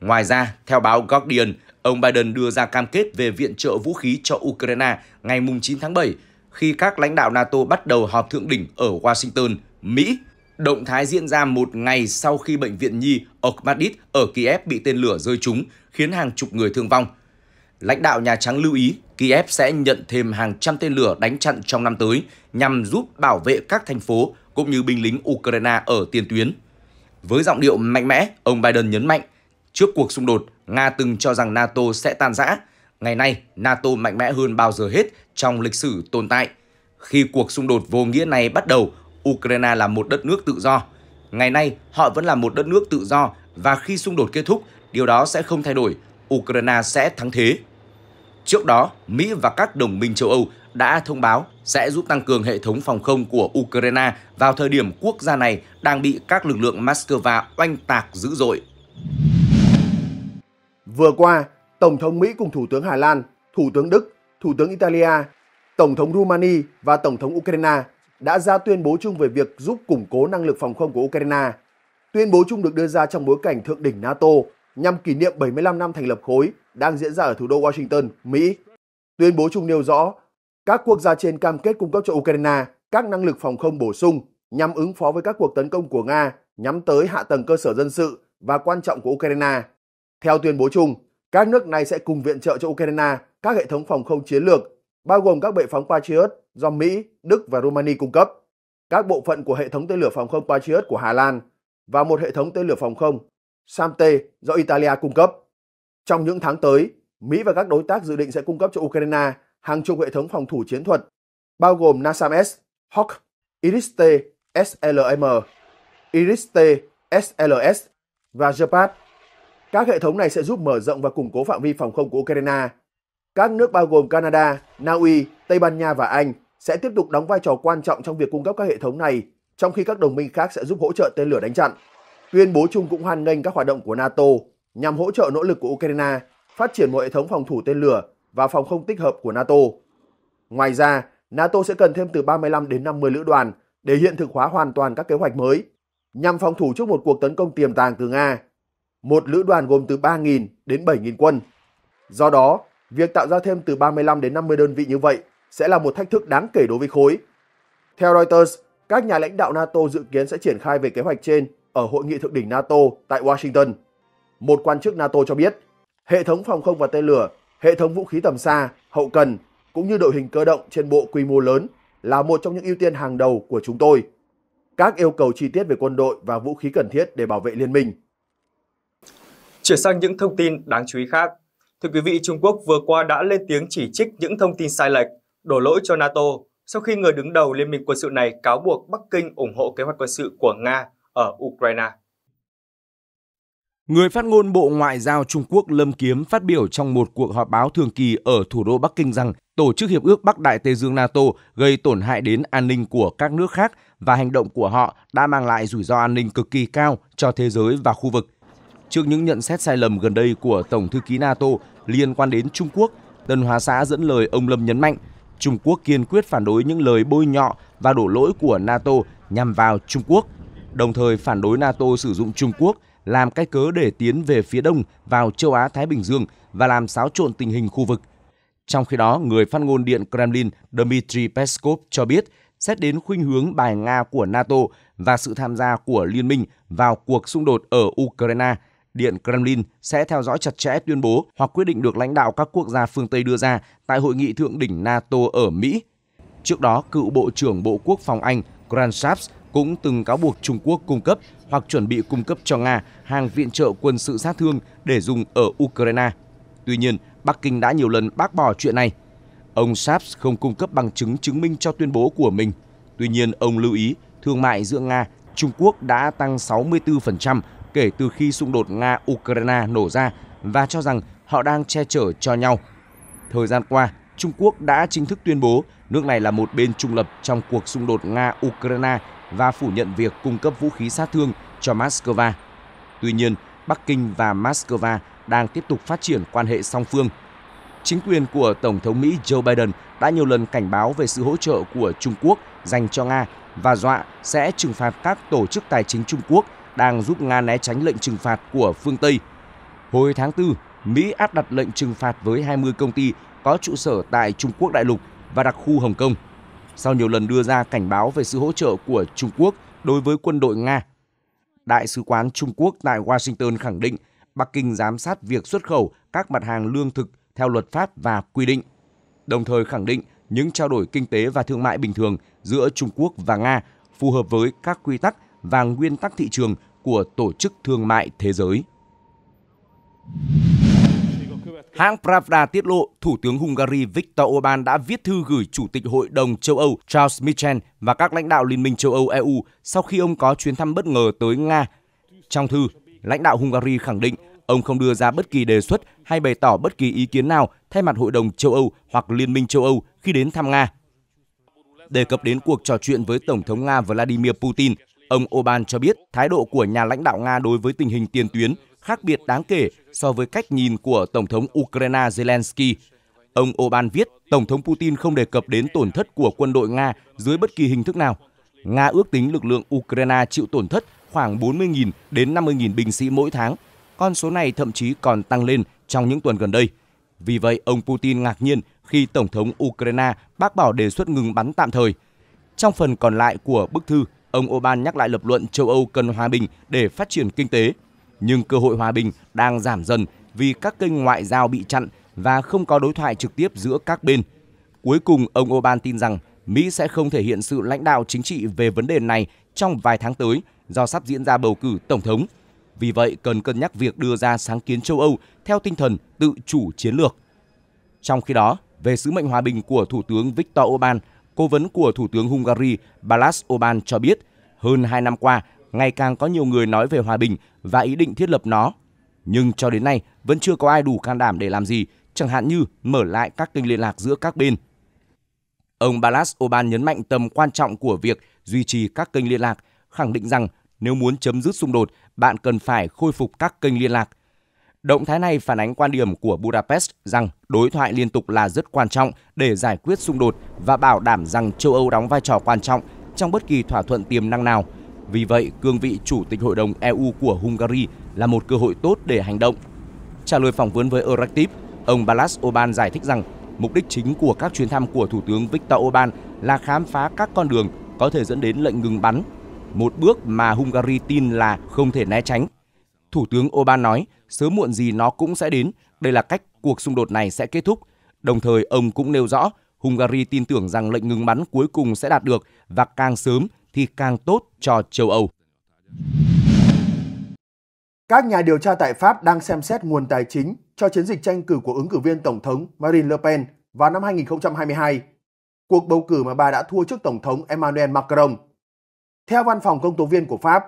Ngoài ra, theo báo Guardian, ông Biden đưa ra cam kết về viện trợ vũ khí cho Ukraine ngày 9 tháng 7 khi các lãnh đạo NATO bắt đầu họp thượng đỉnh ở Washington, Mỹ. Động thái diễn ra một ngày sau khi bệnh viện Nhi Okmadit ở Kiev bị tên lửa rơi trúng, khiến hàng chục người thương vong lãnh đạo Nhà Trắng lưu ý Kiev sẽ nhận thêm hàng trăm tên lửa đánh chặn trong năm tới nhằm giúp bảo vệ các thành phố cũng như binh lính Ukraine ở tiền tuyến. Với giọng điệu mạnh mẽ, ông Biden nhấn mạnh, trước cuộc xung đột, Nga từng cho rằng NATO sẽ tan rã. Ngày nay, NATO mạnh mẽ hơn bao giờ hết trong lịch sử tồn tại. Khi cuộc xung đột vô nghĩa này bắt đầu, Ukraine là một đất nước tự do. Ngày nay, họ vẫn là một đất nước tự do và khi xung đột kết thúc, điều đó sẽ không thay đổi. Ukraine sẽ thắng thế. Trước đó, Mỹ và các đồng minh châu Âu đã thông báo sẽ giúp tăng cường hệ thống phòng không của Ukraine vào thời điểm quốc gia này đang bị các lực lượng Moscow oanh tạc dữ dội. Vừa qua, Tổng thống Mỹ cùng Thủ tướng Hà Lan, Thủ tướng Đức, Thủ tướng Italia, Tổng thống Rumani và Tổng thống Ukraine đã ra tuyên bố chung về việc giúp củng cố năng lực phòng không của Ukraine. Tuyên bố chung được đưa ra trong bối cảnh thượng đỉnh NATO nhằm kỷ niệm 75 năm thành lập khối đang diễn ra ở thủ đô Washington, Mỹ. Tuyên bố chung nêu rõ, các quốc gia trên cam kết cung cấp cho Ukraine các năng lực phòng không bổ sung nhằm ứng phó với các cuộc tấn công của Nga nhắm tới hạ tầng cơ sở dân sự và quan trọng của Ukraine. Theo tuyên bố chung, các nước này sẽ cùng viện trợ cho Ukraine các hệ thống phòng không chiến lược, bao gồm các bệ phóng Patriot do Mỹ, Đức và Romania cung cấp, các bộ phận của hệ thống tên lửa phòng không Patriot của Hà Lan và một hệ thống tên lửa phòng không Samte do Italia cung cấp. Trong những tháng tới, Mỹ và các đối tác dự định sẽ cung cấp cho Ukraine hàng chục hệ thống phòng thủ chiến thuật, bao gồm NASAMS, Hawk, Iris-T, SLM, Iris-T, SLS và JPAD. Các hệ thống này sẽ giúp mở rộng và củng cố phạm vi phòng không của Ukraine. Các nước bao gồm Canada, Na Uy, Tây Ban Nha và Anh sẽ tiếp tục đóng vai trò quan trọng trong việc cung cấp các hệ thống này, trong khi các đồng minh khác sẽ giúp hỗ trợ tên lửa đánh chặn. Tuyên bố chung cũng hoan nghênh các hoạt động của NATO nhằm hỗ trợ nỗ lực của Ukraine phát triển một hệ thống phòng thủ tên lửa và phòng không tích hợp của NATO. Ngoài ra, NATO sẽ cần thêm từ 35 đến 50 lữ đoàn để hiện thực hóa hoàn toàn các kế hoạch mới nhằm phòng thủ trước một cuộc tấn công tiềm tàng từ Nga. Một lữ đoàn gồm từ 3.000 đến 7.000 quân. Do đó, việc tạo ra thêm từ 35 đến 50 đơn vị như vậy sẽ là một thách thức đáng kể đối với khối. Theo Reuters, các nhà lãnh đạo NATO dự kiến sẽ triển khai về kế hoạch trên ở hội nghị thượng đỉnh NATO tại Washington. Một quan chức NATO cho biết, hệ thống phòng không và tên lửa, hệ thống vũ khí tầm xa, hậu cần cũng như đội hình cơ động trên bộ quy mô lớn là một trong những ưu tiên hàng đầu của chúng tôi. Các yêu cầu chi tiết về quân đội và vũ khí cần thiết để bảo vệ liên minh. Chuyển sang những thông tin đáng chú ý khác. Thưa quý vị, Trung Quốc vừa qua đã lên tiếng chỉ trích những thông tin sai lệch, đổ lỗi cho NATO sau khi người đứng đầu liên minh quân sự này cáo buộc Bắc Kinh ủng hộ kế hoạch quân sự của Nga ở Ukraine. Người phát ngôn Bộ Ngoại giao Trung Quốc Lâm Kiếm phát biểu trong một cuộc họp báo thường kỳ ở thủ đô Bắc Kinh rằng tổ chức Hiệp ước Bắc Đại Tây Dương NATO gây tổn hại đến an ninh của các nước khác và hành động của họ đã mang lại rủi ro an ninh cực kỳ cao cho thế giới và khu vực. Trước những nhận xét sai lầm gần đây của Tổng thư ký NATO liên quan đến Trung Quốc, Tân Hoa Xã dẫn lời ông Lâm nhấn mạnh Trung Quốc kiên quyết phản đối những lời bôi nhọ và đổ lỗi của NATO nhằm vào Trung Quốc – đồng thời phản đối NATO sử dụng Trung Quốc làm cái cớ để tiến về phía đông vào châu Á-Thái Bình Dương và làm xáo trộn tình hình khu vực. Trong khi đó, người phát ngôn Điện Kremlin Dmitry Peskov cho biết xét đến khuynh hướng bài Nga của NATO và sự tham gia của liên minh vào cuộc xung đột ở Ukraine, Điện Kremlin sẽ theo dõi chặt chẽ tuyên bố hoặc quyết định được lãnh đạo các quốc gia phương Tây đưa ra tại hội nghị thượng đỉnh NATO ở Mỹ. Trước đó, cựu Bộ trưởng Bộ Quốc phòng Anh Grant Shapps cũng từng cáo buộc Trung Quốc cung cấp hoặc chuẩn bị cung cấp cho Nga hàng viện trợ quân sự sát thương để dùng ở Ukraine. Tuy nhiên, Bắc Kinh đã nhiều lần bác bỏ chuyện này. Ông Saps không cung cấp bằng chứng chứng minh cho tuyên bố của mình. Tuy nhiên, ông lưu ý thương mại giữa Nga, Trung Quốc đã tăng 64% kể từ khi xung đột Nga-Ukraine nổ ra và cho rằng họ đang che chở cho nhau. Thời gian qua, Trung Quốc đã chính thức tuyên bố nước này là một bên trung lập trong cuộc xung đột Nga-Ukraine và phủ nhận việc cung cấp vũ khí sát thương cho Moscow. Tuy nhiên, Bắc Kinh và Moscow đang tiếp tục phát triển quan hệ song phương. Chính quyền của Tổng thống Mỹ Joe Biden đã nhiều lần cảnh báo về sự hỗ trợ của Trung Quốc dành cho Nga và dọa sẽ trừng phạt các tổ chức tài chính Trung Quốc đang giúp Nga né tránh lệnh trừng phạt của phương Tây. Hồi tháng 4, Mỹ áp đặt lệnh trừng phạt với 20 công ty có trụ sở tại Trung Quốc đại lục và đặc khu Hồng Kông sau nhiều lần đưa ra cảnh báo về sự hỗ trợ của Trung Quốc đối với quân đội Nga. Đại sứ quán Trung Quốc tại Washington khẳng định Bắc Kinh giám sát việc xuất khẩu các mặt hàng lương thực theo luật pháp và quy định, đồng thời khẳng định những trao đổi kinh tế và thương mại bình thường giữa Trung Quốc và Nga phù hợp với các quy tắc và nguyên tắc thị trường của Tổ chức Thương mại Thế giới. Hãng Pravda tiết lộ, Thủ tướng Hungary Viktor Orbán đã viết thư gửi Chủ tịch Hội đồng châu Âu Charles Michel và các lãnh đạo Liên minh châu Âu EU sau khi ông có chuyến thăm bất ngờ tới Nga. Trong thư, lãnh đạo Hungary khẳng định ông không đưa ra bất kỳ đề xuất hay bày tỏ bất kỳ ý kiến nào thay mặt Hội đồng châu Âu hoặc Liên minh châu Âu khi đến thăm Nga. Đề cập đến cuộc trò chuyện với Tổng thống Nga Vladimir Putin, ông Orbán cho biết thái độ của nhà lãnh đạo Nga đối với tình hình tiền tuyến khác biệt đáng kể so với cách nhìn của Tổng thống Ukraine Zelensky. Ông Oban viết Tổng thống Putin không đề cập đến tổn thất của quân đội Nga dưới bất kỳ hình thức nào. Nga ước tính lực lượng Ukraine chịu tổn thất khoảng 40.000 đến 50.000 binh sĩ mỗi tháng. Con số này thậm chí còn tăng lên trong những tuần gần đây. Vì vậy, ông Putin ngạc nhiên khi Tổng thống Ukraine bác bỏ đề xuất ngừng bắn tạm thời. Trong phần còn lại của bức thư, ông Oban nhắc lại lập luận châu Âu cần hòa bình để phát triển kinh tế – nhưng cơ hội hòa bình đang giảm dần vì các kênh ngoại giao bị chặn và không có đối thoại trực tiếp giữa các bên. Cuối cùng, ông Oban tin rằng Mỹ sẽ không thể hiện sự lãnh đạo chính trị về vấn đề này trong vài tháng tới do sắp diễn ra bầu cử tổng thống. Vì vậy, cần cân nhắc việc đưa ra sáng kiến châu Âu theo tinh thần tự chủ chiến lược. Trong khi đó, về sứ mệnh hòa bình của Thủ tướng Viktor Orbán, cố vấn của Thủ tướng Hungary Balázs Orbán cho biết, hơn 2 năm qua, ngày càng có nhiều người nói về hòa bình và ý định thiết lập nó. Nhưng cho đến nay vẫn chưa có ai đủ can đảm để làm gì, chẳng hạn như mở lại các kênh liên lạc giữa các bên. Ông Balas Oban nhấn mạnh tầm quan trọng của việc duy trì các kênh liên lạc, khẳng định rằng nếu muốn chấm dứt xung đột, bạn cần phải khôi phục các kênh liên lạc. Động thái này phản ánh quan điểm của Budapest rằng đối thoại liên tục là rất quan trọng để giải quyết xung đột và bảo đảm rằng châu Âu đóng vai trò quan trọng trong bất kỳ thỏa thuận tiềm năng nào – vì vậy, cương vị chủ tịch Hội đồng EU của Hungary là một cơ hội tốt để hành động. Trả lời phỏng vấn với Euractiv, ông Balas Oban giải thích rằng mục đích chính của các chuyến thăm của Thủ tướng Viktor Oban là khám phá các con đường có thể dẫn đến lệnh ngừng bắn, một bước mà Hungary tin là không thể né tránh. Thủ tướng Oban nói, sớm muộn gì nó cũng sẽ đến, đây là cách cuộc xung đột này sẽ kết thúc. Đồng thời, ông cũng nêu rõ, Hungary tin tưởng rằng lệnh ngừng bắn cuối cùng sẽ đạt được và càng sớm thì càng tốt cho châu Âu. Các nhà điều tra tại Pháp đang xem xét nguồn tài chính cho chiến dịch tranh cử của ứng cử viên Tổng thống Marine Le Pen vào năm 2022, cuộc bầu cử mà bà đã thua trước Tổng thống Emmanuel Macron. Theo văn phòng công tố viên của Pháp,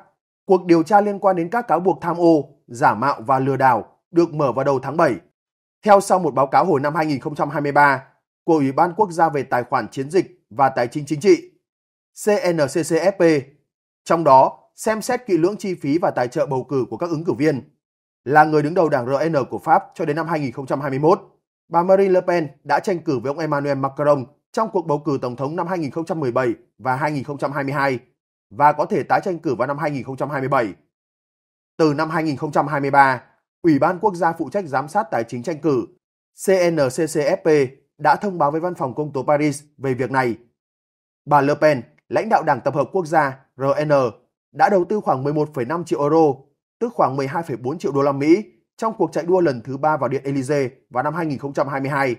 cuộc điều tra liên quan đến các cáo buộc tham ô, giả mạo và lừa đảo được mở vào đầu tháng 7. Theo sau một báo cáo hồi năm 2023 của Ủy ban Quốc gia về Tài khoản Chiến dịch và Tài chính Chính trị, CNCCFP, trong đó xem xét kỹ lưỡng chi phí và tài trợ bầu cử của các ứng cử viên. Là người đứng đầu đảng RN của Pháp cho đến năm 2021, bà Marine Le Pen đã tranh cử với ông Emmanuel Macron trong cuộc bầu cử tổng thống năm 2017 và 2022 và có thể tái tranh cử vào năm 2027. Từ năm 2023, Ủy ban Quốc gia phụ trách giám sát tài chính tranh cử CNCCFP đã thông báo với văn phòng công tố Paris về việc này. Bà Le Pen lãnh đạo Đảng Tập hợp Quốc gia RN đã đầu tư khoảng 11,5 triệu euro, tức khoảng 12,4 triệu đô la Mỹ trong cuộc chạy đua lần thứ ba vào Điện Elysee vào năm 2022.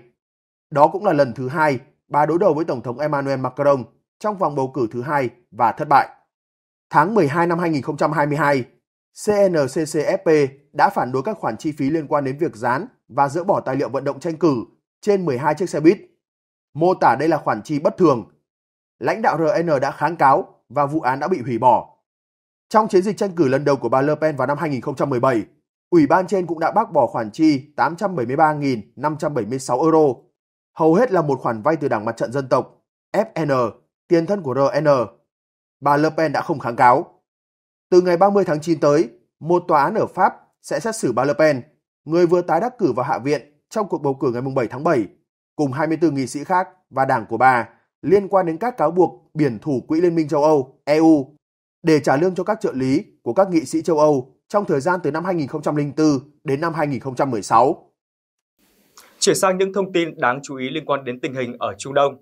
Đó cũng là lần thứ hai bà đối đầu với Tổng thống Emmanuel Macron trong vòng bầu cử thứ hai và thất bại. Tháng 12 năm 2022, CNCCFP đã phản đối các khoản chi phí liên quan đến việc dán và dỡ bỏ tài liệu vận động tranh cử trên 12 chiếc xe buýt. Mô tả đây là khoản chi bất thường lãnh đạo RN đã kháng cáo và vụ án đã bị hủy bỏ. Trong chiến dịch tranh cử lần đầu của bà Le Pen vào năm 2017, ủy ban trên cũng đã bác bỏ khoản chi 873.576 euro, hầu hết là một khoản vay từ Đảng Mặt trận Dân tộc, FN, tiền thân của RN. Bà Le Pen đã không kháng cáo. Từ ngày 30 tháng 9 tới, một tòa án ở Pháp sẽ xét xử bà Le Pen, người vừa tái đắc cử vào Hạ viện trong cuộc bầu cử ngày 7 tháng 7, cùng 24 nghị sĩ khác và đảng của bà liên quan đến các cáo buộc biển thủ quỹ Liên minh châu Âu EU để trả lương cho các trợ lý của các nghị sĩ châu Âu trong thời gian từ năm 2004 đến năm 2016. Chuyển sang những thông tin đáng chú ý liên quan đến tình hình ở Trung Đông.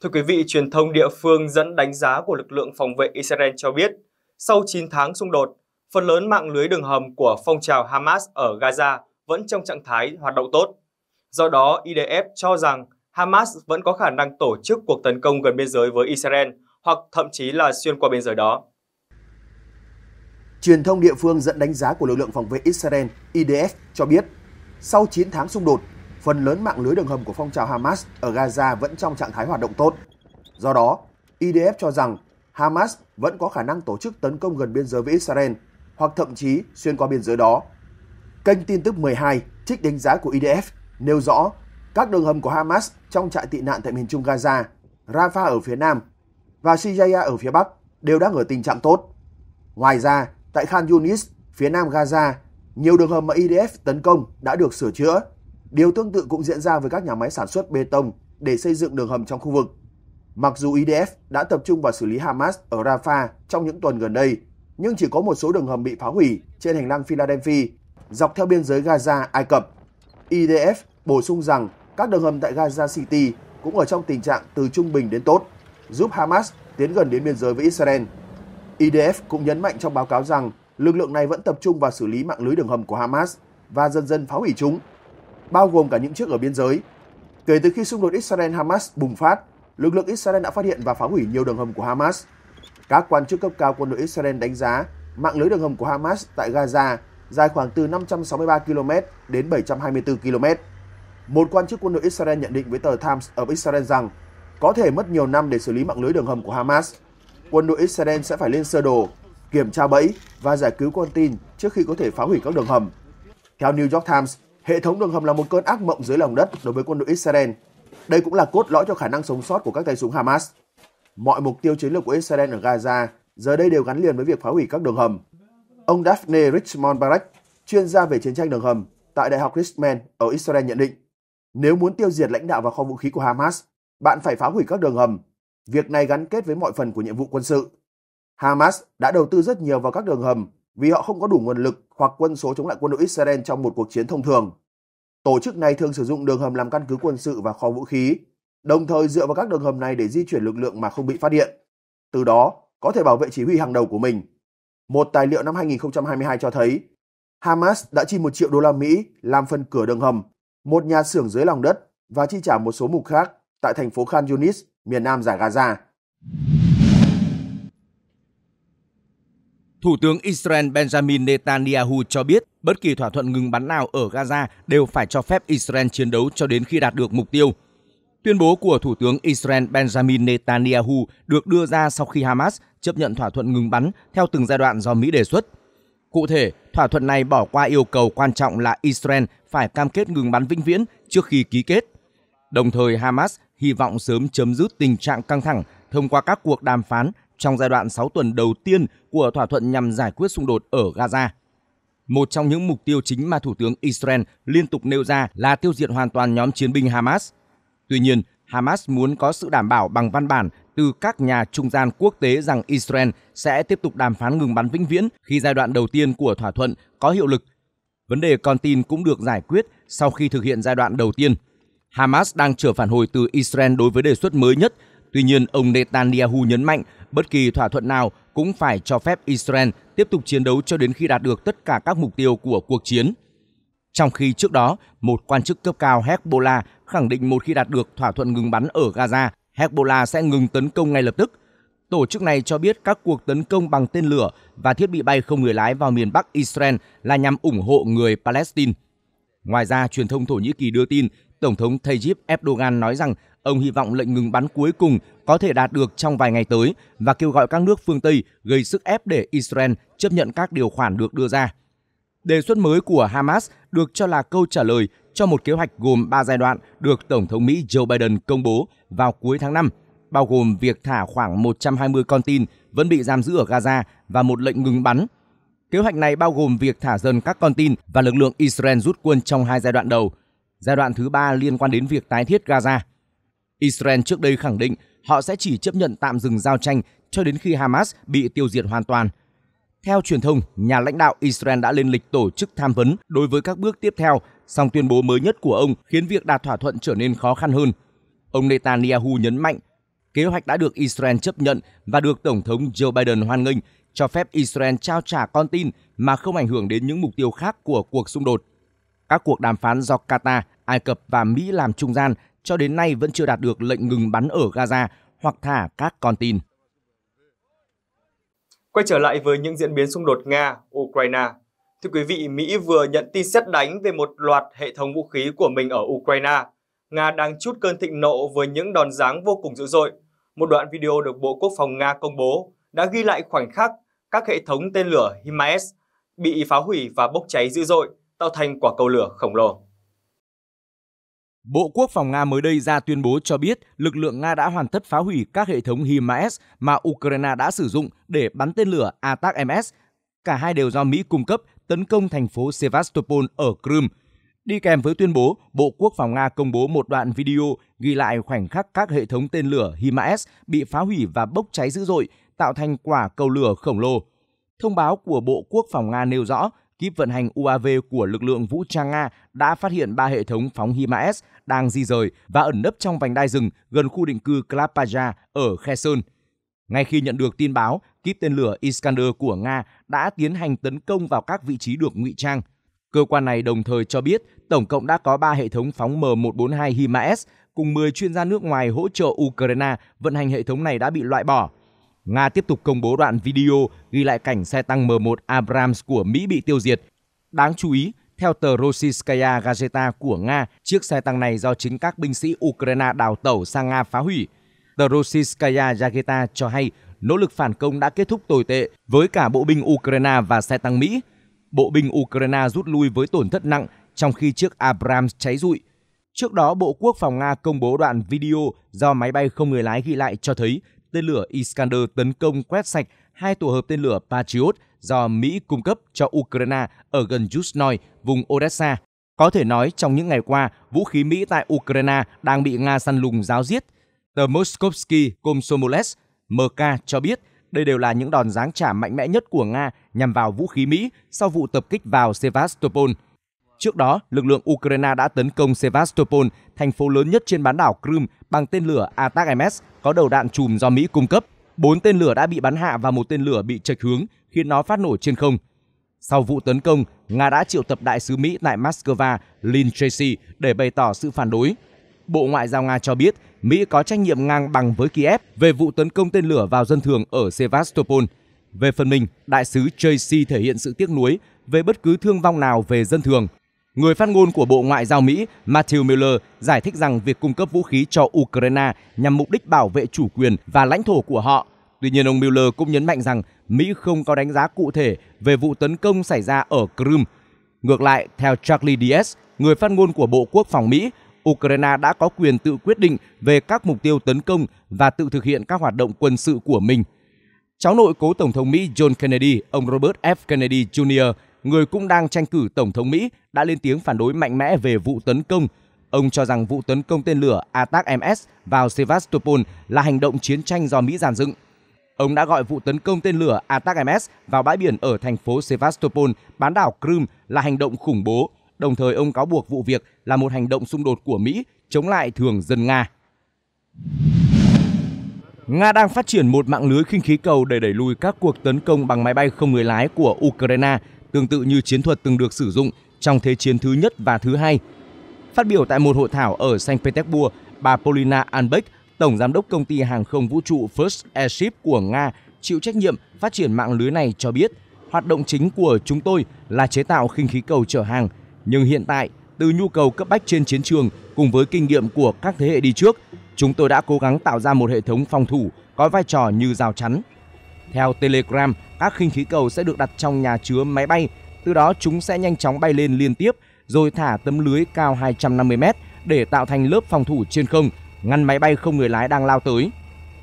Thưa quý vị, truyền thông địa phương dẫn đánh giá của lực lượng phòng vệ Israel cho biết, sau 9 tháng xung đột, phần lớn mạng lưới đường hầm của phong trào Hamas ở Gaza vẫn trong trạng thái hoạt động tốt. Do đó, IDF cho rằng Hamas vẫn có khả năng tổ chức cuộc tấn công gần biên giới với Israel hoặc thậm chí là xuyên qua biên giới đó. Truyền thông địa phương dẫn đánh giá của lực lượng phòng vệ Israel IDF cho biết, sau 9 tháng xung đột, phần lớn mạng lưới đường hầm của phong trào Hamas ở Gaza vẫn trong trạng thái hoạt động tốt. Do đó, IDF cho rằng Hamas vẫn có khả năng tổ chức tấn công gần biên giới với Israel hoặc thậm chí xuyên qua biên giới đó. Kênh tin tức 12 trích đánh giá của IDF nêu rõ các đường hầm của Hamas trong trại tị nạn tại miền trung Gaza, Rafah ở phía nam và Sijaya ở phía bắc đều đang ở tình trạng tốt. Ngoài ra, tại Khan Yunis, phía nam Gaza, nhiều đường hầm mà IDF tấn công đã được sửa chữa. Điều tương tự cũng diễn ra với các nhà máy sản xuất bê tông để xây dựng đường hầm trong khu vực. Mặc dù IDF đã tập trung vào xử lý Hamas ở Rafah trong những tuần gần đây, nhưng chỉ có một số đường hầm bị phá hủy trên hành lang Philadelphia dọc theo biên giới Gaza, Ai Cập. IDF bổ sung rằng các đường hầm tại Gaza City cũng ở trong tình trạng từ trung bình đến tốt, giúp Hamas tiến gần đến biên giới với Israel. IDF cũng nhấn mạnh trong báo cáo rằng lực lượng này vẫn tập trung vào xử lý mạng lưới đường hầm của Hamas và dần dần phá hủy chúng, bao gồm cả những chiếc ở biên giới. Kể từ khi xung đột Israel-Hamas bùng phát, lực lượng Israel đã phát hiện và phá hủy nhiều đường hầm của Hamas. Các quan chức cấp cao quân đội Israel đánh giá mạng lưới đường hầm của Hamas tại Gaza dài khoảng từ 563 km đến 724 km. Một quan chức quân đội Israel nhận định với tờ Times of Israel rằng có thể mất nhiều năm để xử lý mạng lưới đường hầm của Hamas. Quân đội Israel sẽ phải lên sơ đồ, kiểm tra bẫy và giải cứu con tin trước khi có thể phá hủy các đường hầm. Theo New York Times, hệ thống đường hầm là một cơn ác mộng dưới lòng đất đối với quân đội Israel. Đây cũng là cốt lõi cho khả năng sống sót của các tay súng Hamas. Mọi mục tiêu chiến lược của Israel ở Gaza giờ đây đều gắn liền với việc phá hủy các đường hầm. Ông Daphne Richmond Barak, chuyên gia về chiến tranh đường hầm tại Đại học Richmond ở Israel nhận định, nếu muốn tiêu diệt lãnh đạo và kho vũ khí của Hamas, bạn phải phá hủy các đường hầm. Việc này gắn kết với mọi phần của nhiệm vụ quân sự. Hamas đã đầu tư rất nhiều vào các đường hầm vì họ không có đủ nguồn lực hoặc quân số chống lại quân đội Israel trong một cuộc chiến thông thường. Tổ chức này thường sử dụng đường hầm làm căn cứ quân sự và kho vũ khí, đồng thời dựa vào các đường hầm này để di chuyển lực lượng mà không bị phát hiện. Từ đó, có thể bảo vệ chỉ huy hàng đầu của mình. Một tài liệu năm 2022 cho thấy Hamas đã chi một triệu đô la Mỹ làm phần cửa đường hầm một nhà xưởng dưới lòng đất và chi trả một số mục khác tại thành phố Khan Yunis, miền nam giải Gaza. Thủ tướng Israel Benjamin Netanyahu cho biết bất kỳ thỏa thuận ngừng bắn nào ở Gaza đều phải cho phép Israel chiến đấu cho đến khi đạt được mục tiêu. Tuyên bố của Thủ tướng Israel Benjamin Netanyahu được đưa ra sau khi Hamas chấp nhận thỏa thuận ngừng bắn theo từng giai đoạn do Mỹ đề xuất – Cụ thể, thỏa thuận này bỏ qua yêu cầu quan trọng là Israel phải cam kết ngừng bắn vĩnh viễn trước khi ký kết. Đồng thời Hamas hy vọng sớm chấm dứt tình trạng căng thẳng thông qua các cuộc đàm phán trong giai đoạn 6 tuần đầu tiên của thỏa thuận nhằm giải quyết xung đột ở Gaza. Một trong những mục tiêu chính mà Thủ tướng Israel liên tục nêu ra là tiêu diệt hoàn toàn nhóm chiến binh Hamas. Tuy nhiên, Hamas muốn có sự đảm bảo bằng văn bản từ các nhà trung gian quốc tế rằng Israel sẽ tiếp tục đàm phán ngừng bắn vĩnh viễn khi giai đoạn đầu tiên của thỏa thuận có hiệu lực. Vấn đề con tin cũng được giải quyết sau khi thực hiện giai đoạn đầu tiên. Hamas đang chờ phản hồi từ Israel đối với đề xuất mới nhất. Tuy nhiên, ông Netanyahu nhấn mạnh bất kỳ thỏa thuận nào cũng phải cho phép Israel tiếp tục chiến đấu cho đến khi đạt được tất cả các mục tiêu của cuộc chiến. Trong khi trước đó, một quan chức cấp cao Hezbollah khẳng định một khi đạt được thỏa thuận ngừng bắn ở Gaza, Hezbollah sẽ ngừng tấn công ngay lập tức. Tổ chức này cho biết các cuộc tấn công bằng tên lửa và thiết bị bay không người lái vào miền Bắc Israel là nhằm ủng hộ người Palestine. Ngoài ra, truyền thông Thổ Nhĩ Kỳ đưa tin Tổng thống Tayyip Erdogan nói rằng ông hy vọng lệnh ngừng bắn cuối cùng có thể đạt được trong vài ngày tới và kêu gọi các nước phương Tây gây sức ép để Israel chấp nhận các điều khoản được đưa ra. Đề xuất mới của Hamas được cho là câu trả lời cho một kế hoạch gồm 3 giai đoạn được Tổng thống Mỹ Joe Biden công bố vào cuối tháng 5, bao gồm việc thả khoảng 120 con tin vẫn bị giam giữ ở Gaza và một lệnh ngừng bắn. Kế hoạch này bao gồm việc thả dần các con tin và lực lượng Israel rút quân trong hai giai đoạn đầu. Giai đoạn thứ ba liên quan đến việc tái thiết Gaza. Israel trước đây khẳng định họ sẽ chỉ chấp nhận tạm dừng giao tranh cho đến khi Hamas bị tiêu diệt hoàn toàn. Theo truyền thông, nhà lãnh đạo Israel đã lên lịch tổ chức tham vấn đối với các bước tiếp theo song tuyên bố mới nhất của ông khiến việc đạt thỏa thuận trở nên khó khăn hơn. Ông Netanyahu nhấn mạnh, kế hoạch đã được Israel chấp nhận và được Tổng thống Joe Biden hoan nghênh, cho phép Israel trao trả con tin mà không ảnh hưởng đến những mục tiêu khác của cuộc xung đột. Các cuộc đàm phán do Qatar, Ai Cập và Mỹ làm trung gian cho đến nay vẫn chưa đạt được lệnh ngừng bắn ở Gaza hoặc thả các con tin. Quay trở lại với những diễn biến xung đột Nga-Ukraine, Thưa quý vị, Mỹ vừa nhận tin xét đánh về một loạt hệ thống vũ khí của mình ở Ukraine. Nga đang chút cơn thịnh nộ với những đòn giáng vô cùng dữ dội. Một đoạn video được Bộ Quốc phòng Nga công bố đã ghi lại khoảnh khắc các hệ thống tên lửa HIMARS bị phá hủy và bốc cháy dữ dội, tạo thành quả cầu lửa khổng lồ. Bộ Quốc phòng Nga mới đây ra tuyên bố cho biết lực lượng Nga đã hoàn tất phá hủy các hệ thống HIMARS mà Ukraine đã sử dụng để bắn tên lửa ATACMS. Cả hai đều do Mỹ cung cấp tấn công thành phố Sevastopol ở Crimea. Đi kèm với tuyên bố, Bộ Quốc phòng Nga công bố một đoạn video ghi lại khoảnh khắc các hệ thống tên lửa HIMARS bị phá hủy và bốc cháy dữ dội, tạo thành quả cầu lửa khổng lồ. Thông báo của Bộ Quốc phòng Nga nêu rõ, kíp vận hành UAV của lực lượng vũ trang Nga đã phát hiện ba hệ thống phóng HIMARS đang di rời và ẩn nấp trong vành đai rừng gần khu định cư Klapaja ở Kherson. Ngay khi nhận được tin báo, kíp tên lửa Iskander của Nga đã tiến hành tấn công vào các vị trí được ngụy trang. Cơ quan này đồng thời cho biết tổng cộng đã có 3 hệ thống phóng M142 HIMARS cùng 10 chuyên gia nước ngoài hỗ trợ Ukraine vận hành hệ thống này đã bị loại bỏ. Nga tiếp tục công bố đoạn video ghi lại cảnh xe tăng M1 Abrams của Mỹ bị tiêu diệt. Đáng chú ý, theo tờ Rossiyskaya Gazeta của Nga, chiếc xe tăng này do chính các binh sĩ Ukraine đào tẩu sang Nga phá hủy. Tờ Rossiyskaya Gazeta cho hay nỗ lực phản công đã kết thúc tồi tệ với cả bộ binh Ukraine và xe tăng Mỹ. Bộ binh Ukraine rút lui với tổn thất nặng trong khi chiếc Abrams cháy rụi. Trước đó, Bộ Quốc phòng Nga công bố đoạn video do máy bay không người lái ghi lại cho thấy tên lửa Iskander tấn công quét sạch hai tổ hợp tên lửa Patriot do Mỹ cung cấp cho Ukraine ở gần Yuzhno, vùng Odessa. Có thể nói, trong những ngày qua, vũ khí Mỹ tại Ukraine đang bị Nga săn lùng giáo giết. Tờ Moskovsky Komsomolets MK cho biết đây đều là những đòn giáng trả mạnh mẽ nhất của Nga nhằm vào vũ khí Mỹ sau vụ tập kích vào Sevastopol. Trước đó, lực lượng Ukraine đã tấn công Sevastopol, thành phố lớn nhất trên bán đảo Crimea, bằng tên lửa Atak-MS có đầu đạn chùm do Mỹ cung cấp. Bốn tên lửa đã bị bắn hạ và một tên lửa bị chệch hướng, khiến nó phát nổ trên không. Sau vụ tấn công, Nga đã triệu tập đại sứ Mỹ tại Moscow, Lynn Tracy, để bày tỏ sự phản đối. Bộ Ngoại giao Nga cho biết Mỹ có trách nhiệm ngang bằng với Kiev về vụ tấn công tên lửa vào dân thường ở Sevastopol. Về phần mình, đại sứ Tracy thể hiện sự tiếc nuối về bất cứ thương vong nào về dân thường. Người phát ngôn của Bộ Ngoại giao Mỹ Matthew Miller giải thích rằng việc cung cấp vũ khí cho Ukraine nhằm mục đích bảo vệ chủ quyền và lãnh thổ của họ. Tuy nhiên, ông Miller cũng nhấn mạnh rằng Mỹ không có đánh giá cụ thể về vụ tấn công xảy ra ở Crimea Ngược lại, theo Charlie Diaz, người phát ngôn của Bộ Quốc phòng Mỹ, Ukraine đã có quyền tự quyết định về các mục tiêu tấn công và tự thực hiện các hoạt động quân sự của mình. Cháu nội cố Tổng thống Mỹ John Kennedy, ông Robert F. Kennedy Jr., người cũng đang tranh cử Tổng thống Mỹ, đã lên tiếng phản đối mạnh mẽ về vụ tấn công. Ông cho rằng vụ tấn công tên lửa ATAC-MS vào Sevastopol là hành động chiến tranh do Mỹ giàn dựng. Ông đã gọi vụ tấn công tên lửa ATAC-MS vào bãi biển ở thành phố Sevastopol, bán đảo Crimea là hành động khủng bố Đồng thời ông cáo buộc vụ việc là một hành động xung đột của Mỹ chống lại thường dân Nga. Nga đang phát triển một mạng lưới khinh khí cầu để đẩy lùi các cuộc tấn công bằng máy bay không người lái của Ukraine, tương tự như chiến thuật từng được sử dụng trong Thế chiến thứ nhất và thứ hai. Phát biểu tại một hội thảo ở Saint Petersburg, bà Polina Anbeck, tổng giám đốc công ty hàng không vũ trụ First Airship của Nga, chịu trách nhiệm phát triển mạng lưới này cho biết, hoạt động chính của chúng tôi là chế tạo khinh khí cầu chở hàng – nhưng hiện tại, từ nhu cầu cấp bách trên chiến trường cùng với kinh nghiệm của các thế hệ đi trước, chúng tôi đã cố gắng tạo ra một hệ thống phòng thủ có vai trò như rào chắn. Theo Telegram, các khinh khí cầu sẽ được đặt trong nhà chứa máy bay, từ đó chúng sẽ nhanh chóng bay lên liên tiếp rồi thả tấm lưới cao 250 m để tạo thành lớp phòng thủ trên không, ngăn máy bay không người lái đang lao tới.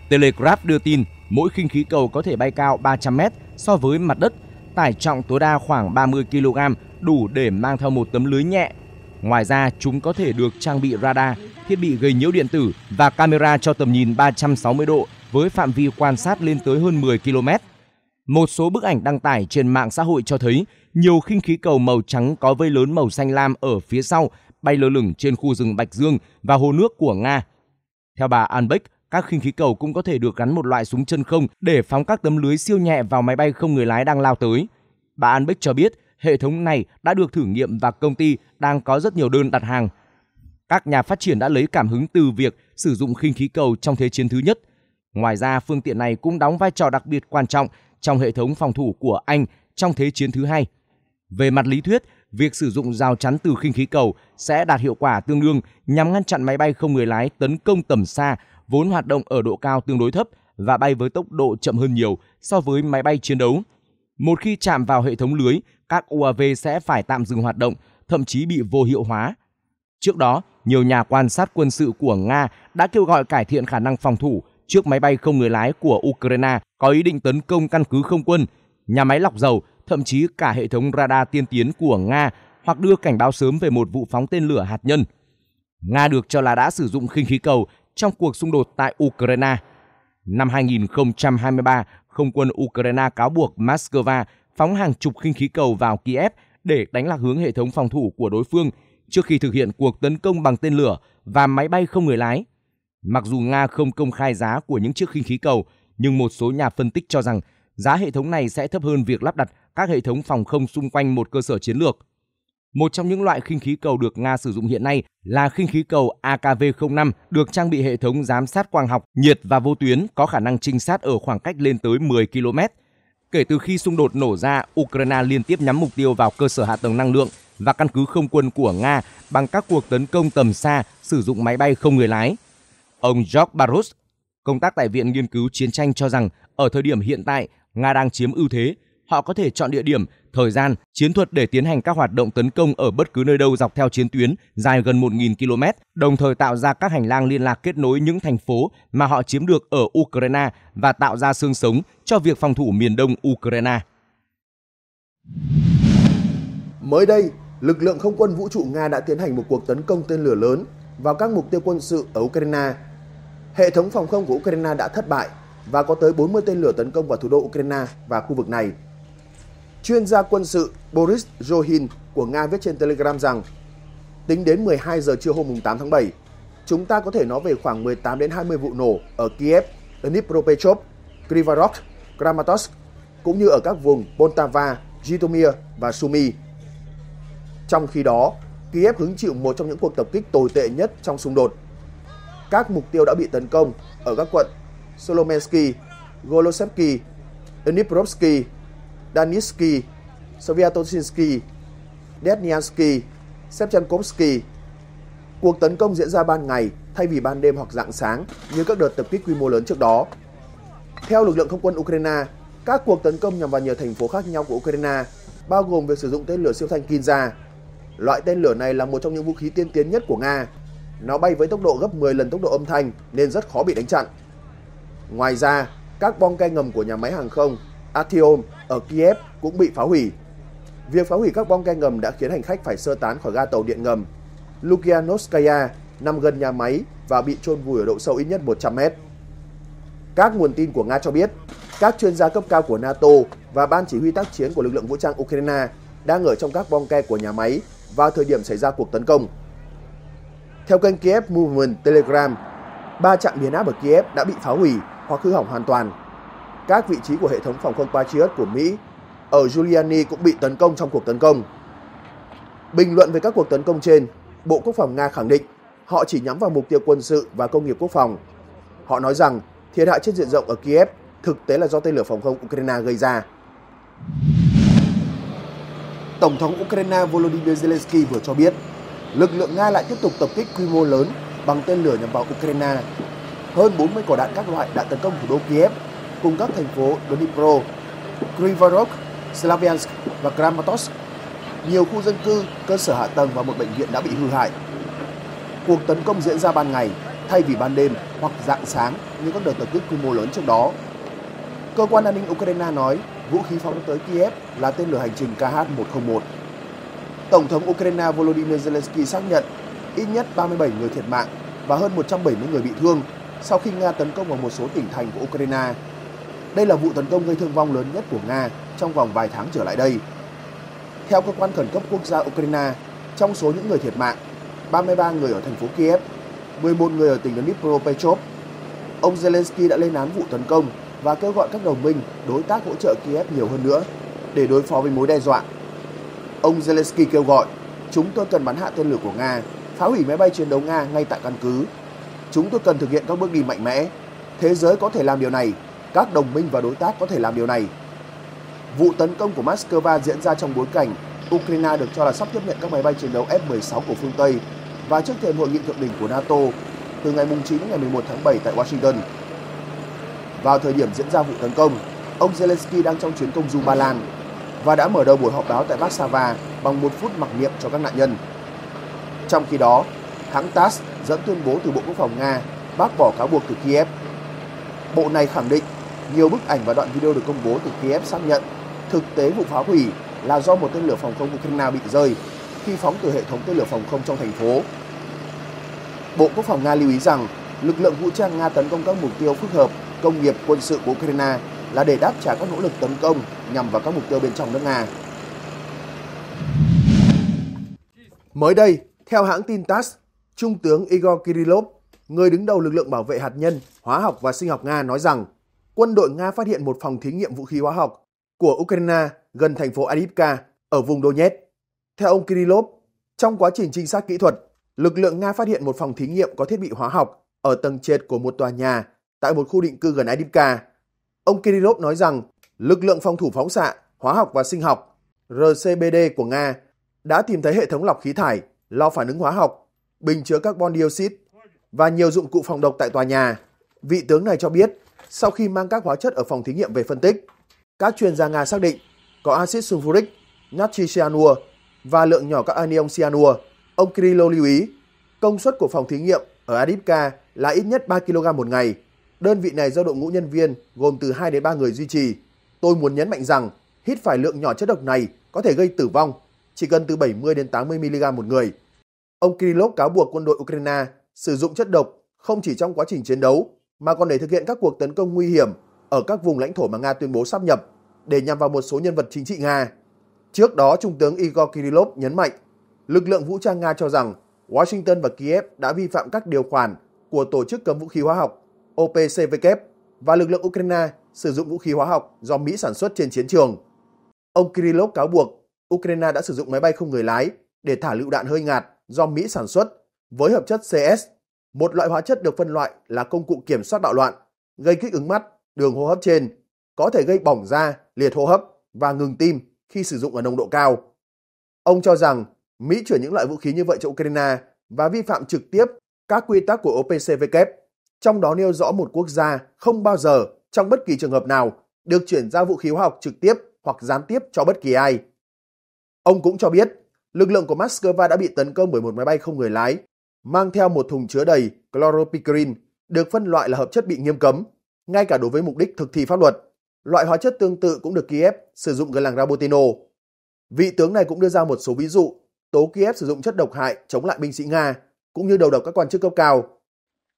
Telegraph đưa tin mỗi khinh khí cầu có thể bay cao 300 m so với mặt đất, tải trọng tối đa khoảng 30 kg đủ để mang theo một tấm lưới nhẹ. Ngoài ra, chúng có thể được trang bị radar, thiết bị gây nhiễu điện tử và camera cho tầm nhìn 360 độ với phạm vi quan sát lên tới hơn 10 km. Một số bức ảnh đăng tải trên mạng xã hội cho thấy nhiều khinh khí cầu màu trắng có vây lớn màu xanh lam ở phía sau bay lơ lửng trên khu rừng Bạch Dương và hồ nước của Nga. Theo bà Anbeck, các khinh khí cầu cũng có thể được gắn một loại súng chân không để phóng các tấm lưới siêu nhẹ vào máy bay không người lái đang lao tới. Bà Anbeck cho biết hệ thống này đã được thử nghiệm và công ty đang có rất nhiều đơn đặt hàng. Các nhà phát triển đã lấy cảm hứng từ việc sử dụng khinh khí cầu trong Thế chiến thứ nhất. Ngoài ra, phương tiện này cũng đóng vai trò đặc biệt quan trọng trong hệ thống phòng thủ của Anh trong Thế chiến thứ hai. Về mặt lý thuyết, việc sử dụng rào chắn từ khinh khí cầu sẽ đạt hiệu quả tương đương nhằm ngăn chặn máy bay không người lái tấn công tầm xa vốn hoạt động ở độ cao tương đối thấp và bay với tốc độ chậm hơn nhiều so với máy bay chiến đấu. Một khi chạm vào hệ thống lưới, các UAV sẽ phải tạm dừng hoạt động, thậm chí bị vô hiệu hóa. Trước đó, nhiều nhà quan sát quân sự của Nga đã kêu gọi cải thiện khả năng phòng thủ trước máy bay không người lái của Ukraine có ý định tấn công căn cứ không quân, nhà máy lọc dầu, thậm chí cả hệ thống radar tiên tiến của Nga hoặc đưa cảnh báo sớm về một vụ phóng tên lửa hạt nhân. Nga được cho là đã sử dụng khinh khí cầu trong cuộc xung đột tại Ukraine. Năm 2023, không quân Ukraine cáo buộc Moscow phóng hàng chục khinh khí cầu vào Kiev để đánh lạc hướng hệ thống phòng thủ của đối phương trước khi thực hiện cuộc tấn công bằng tên lửa và máy bay không người lái. Mặc dù Nga không công khai giá của những chiếc khinh khí cầu, nhưng một số nhà phân tích cho rằng giá hệ thống này sẽ thấp hơn việc lắp đặt các hệ thống phòng không xung quanh một cơ sở chiến lược. Một trong những loại khinh khí cầu được Nga sử dụng hiện nay là khinh khí cầu AKV-05 được trang bị hệ thống giám sát quang học, nhiệt và vô tuyến có khả năng trinh sát ở khoảng cách lên tới 10 km, Kể từ khi xung đột nổ ra, Ukraine liên tiếp nhắm mục tiêu vào cơ sở hạ tầng năng lượng và căn cứ không quân của Nga bằng các cuộc tấn công tầm xa sử dụng máy bay không người lái. Ông George Barros, công tác tại Viện Nghiên cứu Chiến tranh cho rằng ở thời điểm hiện tại, Nga đang chiếm ưu thế họ có thể chọn địa điểm, thời gian, chiến thuật để tiến hành các hoạt động tấn công ở bất cứ nơi đâu dọc theo chiến tuyến dài gần 1.000 km, đồng thời tạo ra các hành lang liên lạc kết nối những thành phố mà họ chiếm được ở Ukraine và tạo ra xương sống cho việc phòng thủ miền đông Ukraine. Mới đây, lực lượng không quân vũ trụ Nga đã tiến hành một cuộc tấn công tên lửa lớn vào các mục tiêu quân sự ở Ukraine. Hệ thống phòng không của Ukraine đã thất bại và có tới 40 tên lửa tấn công vào thủ đô Ukraine và khu vực này Chuyên gia quân sự Boris Johin của Nga viết trên Telegram rằng tính đến 12 giờ trưa hôm 8 tháng 7, chúng ta có thể nói về khoảng 18 đến 20 vụ nổ ở Kiev, Dnipropetrovsk, Krivarok, Kramatorsk cũng như ở các vùng Poltava, Zhytomyr và Sumy. Trong khi đó, Kiev hứng chịu một trong những cuộc tập kích tồi tệ nhất trong xung đột. Các mục tiêu đã bị tấn công ở các quận Solomensky, Goloshevsky, Dnipropsky, Danitsky, Sviatoshinsky, Desnyansky, Shevchenkovsky. Cuộc tấn công diễn ra ban ngày thay vì ban đêm hoặc dạng sáng như các đợt tập kích quy mô lớn trước đó. Theo lực lượng không quân Ukraine, các cuộc tấn công nhằm vào nhiều thành phố khác nhau của Ukraine, bao gồm việc sử dụng tên lửa siêu thanh Kinza. Loại tên lửa này là một trong những vũ khí tiên tiến nhất của Nga. Nó bay với tốc độ gấp 10 lần tốc độ âm thanh nên rất khó bị đánh chặn. Ngoài ra, các bong ke ngầm của nhà máy hàng không Atiom ở Kiev cũng bị phá hủy. Việc phá hủy các bong ke ngầm đã khiến hành khách phải sơ tán khỏi ga tàu điện ngầm Lukianoskaya nằm gần nhà máy và bị chôn vùi ở độ sâu ít nhất 100 mét. Các nguồn tin của Nga cho biết, các chuyên gia cấp cao của NATO và Ban chỉ huy tác chiến của lực lượng vũ trang Ukraine đang ở trong các bong ke của nhà máy vào thời điểm xảy ra cuộc tấn công. Theo kênh Kiev Movement Telegram, ba trạm biến áp ở Kiev đã bị phá hủy hoặc hư hỏng hoàn toàn các vị trí của hệ thống phòng không Patriot của Mỹ ở Giuliani cũng bị tấn công trong cuộc tấn công. Bình luận về các cuộc tấn công trên, Bộ Quốc phòng Nga khẳng định họ chỉ nhắm vào mục tiêu quân sự và công nghiệp quốc phòng. Họ nói rằng thiệt hại trên diện rộng ở Kiev thực tế là do tên lửa phòng không Ukraine gây ra. Tổng thống Ukraine Volodymyr Zelensky vừa cho biết, lực lượng Nga lại tiếp tục tập kích quy mô lớn bằng tên lửa nhằm vào Ukraine. Hơn 40 quả đạn các loại đã tấn công thủ đô Kiev cùng các thành phố Dnipro, Krivorok, Slaviansk và Kramatorsk. Nhiều khu dân cư, cơ sở hạ tầng và một bệnh viện đã bị hư hại. Cuộc tấn công diễn ra ban ngày thay vì ban đêm hoặc dạng sáng như các đợt tập kích quy mô lớn trước đó. Cơ quan an ninh Ukraine nói vũ khí phóng tới Kiev là tên lửa hành trình KH-101. Tổng thống Ukraine Volodymyr Zelensky xác nhận ít nhất 37 người thiệt mạng và hơn 170 người bị thương sau khi Nga tấn công vào một số tỉnh thành của Ukraine đây là vụ tấn công gây thương vong lớn nhất của Nga trong vòng vài tháng trở lại đây. Theo cơ quan khẩn cấp quốc gia Ukraine, trong số những người thiệt mạng, 33 người ở thành phố Kiev, 11 người ở tỉnh Dnipropetrovsk. Ông Zelensky đã lên án vụ tấn công và kêu gọi các đồng minh, đối tác hỗ trợ Kiev nhiều hơn nữa để đối phó với mối đe dọa. Ông Zelensky kêu gọi, chúng tôi cần bắn hạ tên lửa của Nga, phá hủy máy bay chiến đấu Nga ngay tại căn cứ. Chúng tôi cần thực hiện các bước đi mạnh mẽ. Thế giới có thể làm điều này các đồng minh và đối tác có thể làm điều này. Vụ tấn công của Moscow diễn ra trong bối cảnh Ukraine được cho là sắp tiếp nhận các máy bay chiến đấu F-16 của phương Tây và trước thềm hội nghị thượng đỉnh của NATO từ ngày 9 đến ngày 11 tháng 7 tại Washington. Vào thời điểm diễn ra vụ tấn công, ông Zelensky đang trong chuyến công du Ba Lan và đã mở đầu buổi họp báo tại Warsaw bằng một phút mặc niệm cho các nạn nhân. Trong khi đó, hãng TASS dẫn tuyên bố từ Bộ Quốc phòng Nga bác bỏ cáo buộc từ Kiev. Bộ này khẳng định nhiều bức ảnh và đoạn video được công bố từ Kiev xác nhận thực tế vụ phá hủy là do một tên lửa phòng không Ukraine bị rơi khi phóng từ hệ thống tên lửa phòng không trong thành phố. Bộ Quốc phòng Nga lưu ý rằng lực lượng vũ trang Nga tấn công các mục tiêu phức hợp công nghiệp quân sự của Ukraine là để đáp trả các nỗ lực tấn công nhằm vào các mục tiêu bên trong nước Nga. Mới đây, theo hãng tin TASS, Trung tướng Igor Kirillov, người đứng đầu lực lượng bảo vệ hạt nhân, hóa học và sinh học Nga nói rằng quân đội Nga phát hiện một phòng thí nghiệm vũ khí hóa học của Ukraine gần thành phố Adivka ở vùng Donetsk. Theo ông Kirillov, trong quá trình trinh sát kỹ thuật, lực lượng Nga phát hiện một phòng thí nghiệm có thiết bị hóa học ở tầng trệt của một tòa nhà tại một khu định cư gần Adivka. Ông Kirillov nói rằng lực lượng phòng thủ phóng xạ, hóa học và sinh học RCBD của Nga đã tìm thấy hệ thống lọc khí thải, lò phản ứng hóa học, bình chứa carbon dioxide và nhiều dụng cụ phòng độc tại tòa nhà. Vị tướng này cho biết sau khi mang các hóa chất ở phòng thí nghiệm về phân tích. Các chuyên gia Nga xác định có axit sulfuric, natri cyanua và lượng nhỏ các anion cyanua. Ông Kirillo lưu ý, công suất của phòng thí nghiệm ở Adipka là ít nhất 3 kg một ngày. Đơn vị này do đội ngũ nhân viên gồm từ 2 đến 3 người duy trì. Tôi muốn nhấn mạnh rằng hít phải lượng nhỏ chất độc này có thể gây tử vong, chỉ cần từ 70 đến 80 mg một người. Ông Kirillov cáo buộc quân đội Ukraine sử dụng chất độc không chỉ trong quá trình chiến đấu mà còn để thực hiện các cuộc tấn công nguy hiểm ở các vùng lãnh thổ mà Nga tuyên bố sắp nhập để nhằm vào một số nhân vật chính trị Nga. Trước đó, Trung tướng Igor Kirillov nhấn mạnh, lực lượng vũ trang Nga cho rằng Washington và Kiev đã vi phạm các điều khoản của Tổ chức Cấm Vũ khí Hóa học OPCW và lực lượng Ukraine sử dụng vũ khí hóa học do Mỹ sản xuất trên chiến trường. Ông Kirillov cáo buộc Ukraine đã sử dụng máy bay không người lái để thả lựu đạn hơi ngạt do Mỹ sản xuất với hợp chất CS một loại hóa chất được phân loại là công cụ kiểm soát bạo loạn, gây kích ứng mắt, đường hô hấp trên, có thể gây bỏng da, liệt hô hấp và ngừng tim khi sử dụng ở nồng độ cao. Ông cho rằng Mỹ chuyển những loại vũ khí như vậy cho Ukraine và vi phạm trực tiếp các quy tắc của OPCW, trong đó nêu rõ một quốc gia không bao giờ trong bất kỳ trường hợp nào được chuyển giao vũ khí hóa học trực tiếp hoặc gián tiếp cho bất kỳ ai. Ông cũng cho biết, lực lượng của Moscow đã bị tấn công bởi một máy bay không người lái mang theo một thùng chứa đầy chloropicrin được phân loại là hợp chất bị nghiêm cấm, ngay cả đối với mục đích thực thi pháp luật. Loại hóa chất tương tự cũng được Kiev sử dụng gần làng Rabotino. Vị tướng này cũng đưa ra một số ví dụ tố Kiev sử dụng chất độc hại chống lại binh sĩ Nga, cũng như đầu độc các quan chức cấp cao.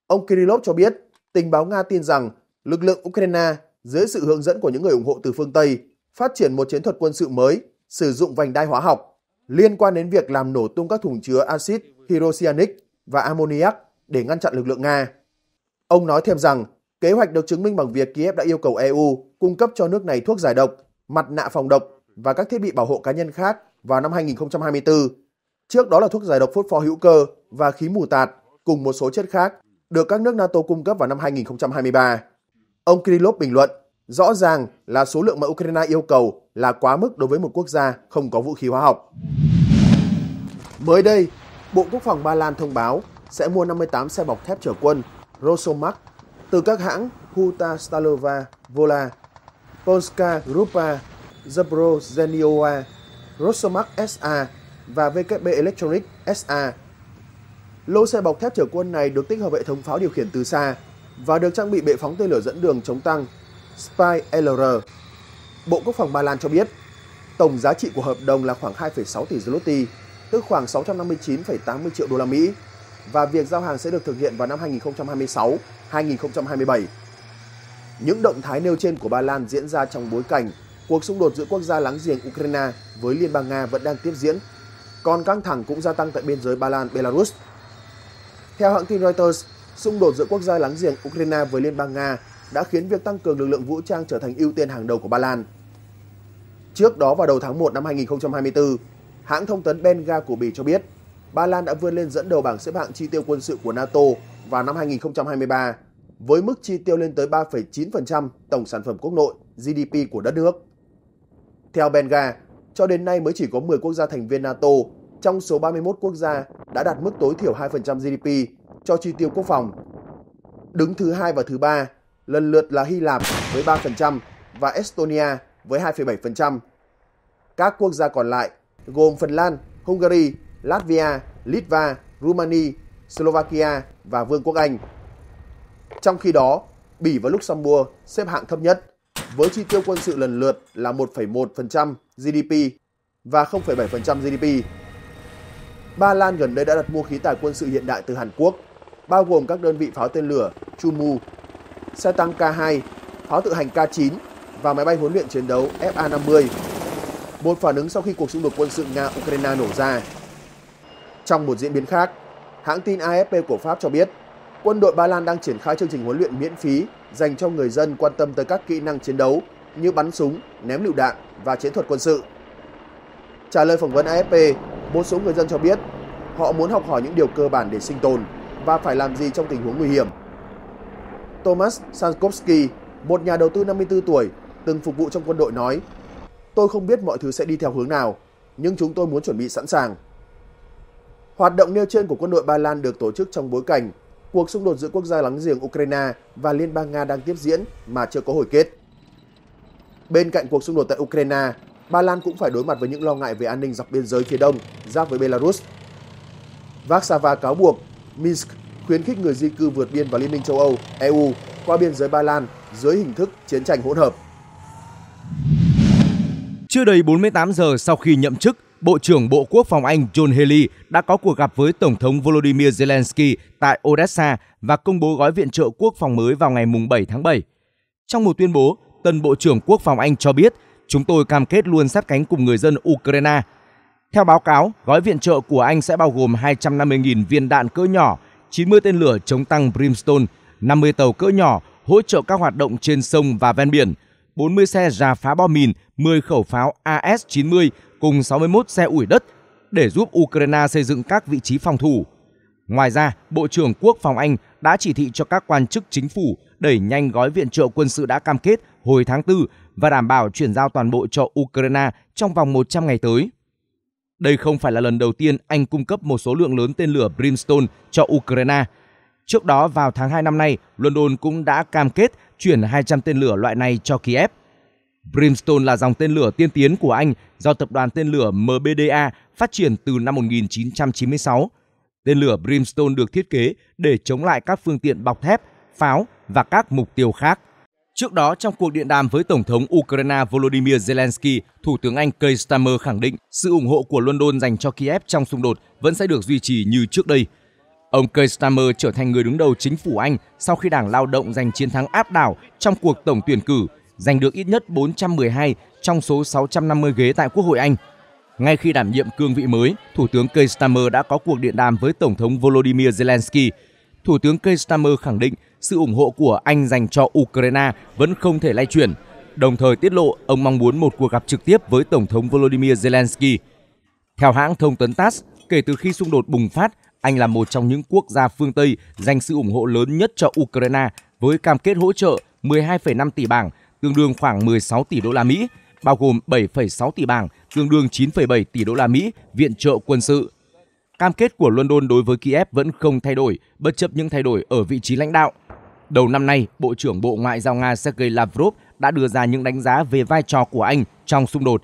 Ông Kirillov cho biết, tình báo Nga tin rằng lực lượng Ukraine dưới sự hướng dẫn của những người ủng hộ từ phương Tây phát triển một chiến thuật quân sự mới sử dụng vành đai hóa học liên quan đến việc làm nổ tung các thùng chứa axit hydrocyanic và ammoniac để ngăn chặn lực lượng Nga. Ông nói thêm rằng kế hoạch được chứng minh bằng việc Kiev đã yêu cầu EU cung cấp cho nước này thuốc giải độc, mặt nạ phòng độc và các thiết bị bảo hộ cá nhân khác vào năm 2024. Trước đó là thuốc giải độc phốt pho hữu cơ và khí mù tạt cùng một số chất khác được các nước NATO cung cấp vào năm 2023. Ông Kirillov bình luận, rõ ràng là số lượng mà Ukraine yêu cầu là quá mức đối với một quốc gia không có vũ khí hóa học. Mới đây, Bộ Quốc phòng Ba Lan thông báo sẽ mua 58 xe bọc thép chở quân Rosomax từ các hãng Huta Stalova Vola, Polska Grupa, Zabrozheniowa, Rosomax SA và VKB Electronic SA. Lô xe bọc thép chở quân này được tích hợp hệ thống pháo điều khiển từ xa và được trang bị bệ phóng tên lửa dẫn đường chống tăng Spy LR. Bộ Quốc phòng Ba Lan cho biết, tổng giá trị của hợp đồng là khoảng 2,6 tỷ zloty, tức khoảng 659,80 triệu đô la Mỹ và việc giao hàng sẽ được thực hiện vào năm 2026, 2027. Những động thái nêu trên của Ba Lan diễn ra trong bối cảnh cuộc xung đột giữa quốc gia láng giềng Ukraine với Liên bang Nga vẫn đang tiếp diễn, còn căng thẳng cũng gia tăng tại biên giới Ba Lan Belarus. Theo hãng tin Reuters, xung đột giữa quốc gia láng giềng Ukraine với Liên bang Nga đã khiến việc tăng cường lực lượng vũ trang trở thành ưu tiên hàng đầu của Ba Lan. Trước đó vào đầu tháng 1 năm 2024, Hãng thông tấn Benga của Bỉ cho biết, Ba Lan đã vươn lên dẫn đầu bảng xếp hạng chi tiêu quân sự của NATO vào năm 2023 với mức chi tiêu lên tới 3,9% tổng sản phẩm quốc nội GDP của đất nước. Theo Benga, cho đến nay mới chỉ có 10 quốc gia thành viên NATO trong số 31 quốc gia đã đạt mức tối thiểu 2% GDP cho chi tiêu quốc phòng. Đứng thứ hai và thứ ba lần lượt là Hy Lạp với 3% và Estonia với 2,7%. Các quốc gia còn lại gồm Phần Lan, Hungary, Latvia, Litva, Romania, Slovakia và Vương quốc Anh. Trong khi đó, Bỉ và Luxembourg xếp hạng thấp nhất với chi tiêu quân sự lần lượt là 1,1% GDP và 0,7% GDP. Ba Lan gần đây đã đặt mua khí tài quân sự hiện đại từ Hàn Quốc, bao gồm các đơn vị pháo tên lửa Chumu, xe tăng K2, pháo tự hành K9 và máy bay huấn luyện chiến đấu FA-50 một phản ứng sau khi cuộc xung đột quân sự Nga-Ukraine nổ ra. Trong một diễn biến khác, hãng tin AFP của Pháp cho biết quân đội Ba Lan đang triển khai chương trình huấn luyện miễn phí dành cho người dân quan tâm tới các kỹ năng chiến đấu như bắn súng, ném lựu đạn và chiến thuật quân sự. Trả lời phỏng vấn AFP, một số người dân cho biết họ muốn học hỏi những điều cơ bản để sinh tồn và phải làm gì trong tình huống nguy hiểm. Thomas Sankowski, một nhà đầu tư 54 tuổi, từng phục vụ trong quân đội nói tôi không biết mọi thứ sẽ đi theo hướng nào, nhưng chúng tôi muốn chuẩn bị sẵn sàng. Hoạt động nêu trên của quân đội Ba Lan được tổ chức trong bối cảnh cuộc xung đột giữa quốc gia láng giềng Ukraine và Liên bang Nga đang tiếp diễn mà chưa có hồi kết. Bên cạnh cuộc xung đột tại Ukraine, Ba Lan cũng phải đối mặt với những lo ngại về an ninh dọc biên giới phía đông giáp với Belarus. Warsaw cáo buộc Minsk khuyến khích người di cư vượt biên vào Liên minh châu Âu, EU qua biên giới Ba Lan dưới hình thức chiến tranh hỗn hợp. Chưa đầy 48 giờ sau khi nhậm chức, Bộ trưởng Bộ Quốc phòng Anh John Healey đã có cuộc gặp với Tổng thống Volodymyr Zelensky tại Odessa và công bố gói viện trợ quốc phòng mới vào ngày 7 tháng 7. Trong một tuyên bố, tân Bộ trưởng Quốc phòng Anh cho biết chúng tôi cam kết luôn sát cánh cùng người dân Ukraine. Theo báo cáo, gói viện trợ của Anh sẽ bao gồm 250.000 viên đạn cỡ nhỏ, 90 tên lửa chống tăng Brimstone, 50 tàu cỡ nhỏ, hỗ trợ các hoạt động trên sông và ven biển – 40 xe rà phá bom mìn, 10 khẩu pháo AS-90 cùng 61 xe ủi đất để giúp Ukraine xây dựng các vị trí phòng thủ. Ngoài ra, Bộ trưởng Quốc phòng Anh đã chỉ thị cho các quan chức chính phủ đẩy nhanh gói viện trợ quân sự đã cam kết hồi tháng 4 và đảm bảo chuyển giao toàn bộ cho Ukraine trong vòng 100 ngày tới. Đây không phải là lần đầu tiên Anh cung cấp một số lượng lớn tên lửa Brimstone cho Ukraine. Trước đó vào tháng 2 năm nay, London cũng đã cam kết chuyển 200 tên lửa loại này cho Kiev. Brimstone là dòng tên lửa tiên tiến của Anh do tập đoàn tên lửa MBDA phát triển từ năm 1996. Tên lửa Brimstone được thiết kế để chống lại các phương tiện bọc thép, pháo và các mục tiêu khác. Trước đó, trong cuộc điện đàm với Tổng thống Ukraine Volodymyr Zelensky, Thủ tướng Anh Keir Starmer khẳng định sự ủng hộ của London dành cho Kiev trong xung đột vẫn sẽ được duy trì như trước đây – Ông Keir Starmer trở thành người đứng đầu chính phủ Anh sau khi Đảng Lao động giành chiến thắng áp đảo trong cuộc tổng tuyển cử, giành được ít nhất 412 trong số 650 ghế tại Quốc hội Anh. Ngay khi đảm nhiệm cương vị mới, Thủ tướng Keir Starmer đã có cuộc điện đàm với Tổng thống Volodymyr Zelensky. Thủ tướng Keir Starmer khẳng định sự ủng hộ của Anh dành cho Ukraine vẫn không thể lay chuyển, đồng thời tiết lộ ông mong muốn một cuộc gặp trực tiếp với Tổng thống Volodymyr Zelensky. Theo hãng thông tấn TASS, kể từ khi xung đột bùng phát, anh là một trong những quốc gia phương Tây dành sự ủng hộ lớn nhất cho Ukraine với cam kết hỗ trợ 12,5 tỷ bảng, tương đương khoảng 16 tỷ đô la Mỹ, bao gồm 7,6 tỷ bảng, tương đương 9,7 tỷ đô la Mỹ viện trợ quân sự. Cam kết của London đối với Kiev vẫn không thay đổi, bất chấp những thay đổi ở vị trí lãnh đạo. Đầu năm nay, Bộ trưởng Bộ Ngoại giao Nga Sergei Lavrov đã đưa ra những đánh giá về vai trò của Anh trong xung đột.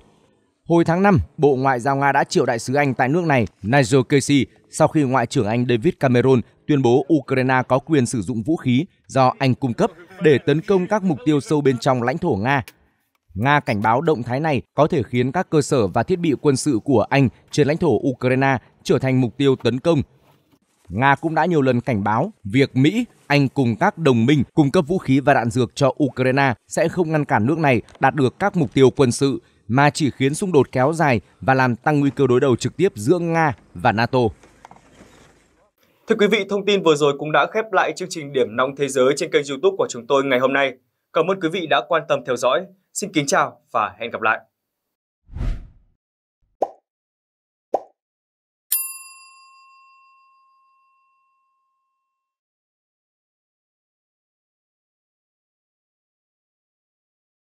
Hồi tháng 5, Bộ Ngoại giao Nga đã triệu đại sứ Anh tại nước này Nigel Casey sau khi Ngoại trưởng Anh David Cameron tuyên bố Ukraine có quyền sử dụng vũ khí do Anh cung cấp để tấn công các mục tiêu sâu bên trong lãnh thổ Nga. Nga cảnh báo động thái này có thể khiến các cơ sở và thiết bị quân sự của Anh trên lãnh thổ Ukraine trở thành mục tiêu tấn công. Nga cũng đã nhiều lần cảnh báo việc Mỹ, Anh cùng các đồng minh cung cấp vũ khí và đạn dược cho Ukraine sẽ không ngăn cản nước này đạt được các mục tiêu quân sự mà chỉ khiến xung đột kéo dài và làm tăng nguy cơ đối đầu trực tiếp giữa Nga và NATO. Thưa quý vị, thông tin vừa rồi cũng đã khép lại chương trình Điểm nóng thế giới trên kênh YouTube của chúng tôi ngày hôm nay. Cảm ơn quý vị đã quan tâm theo dõi. Xin kính chào và hẹn gặp lại.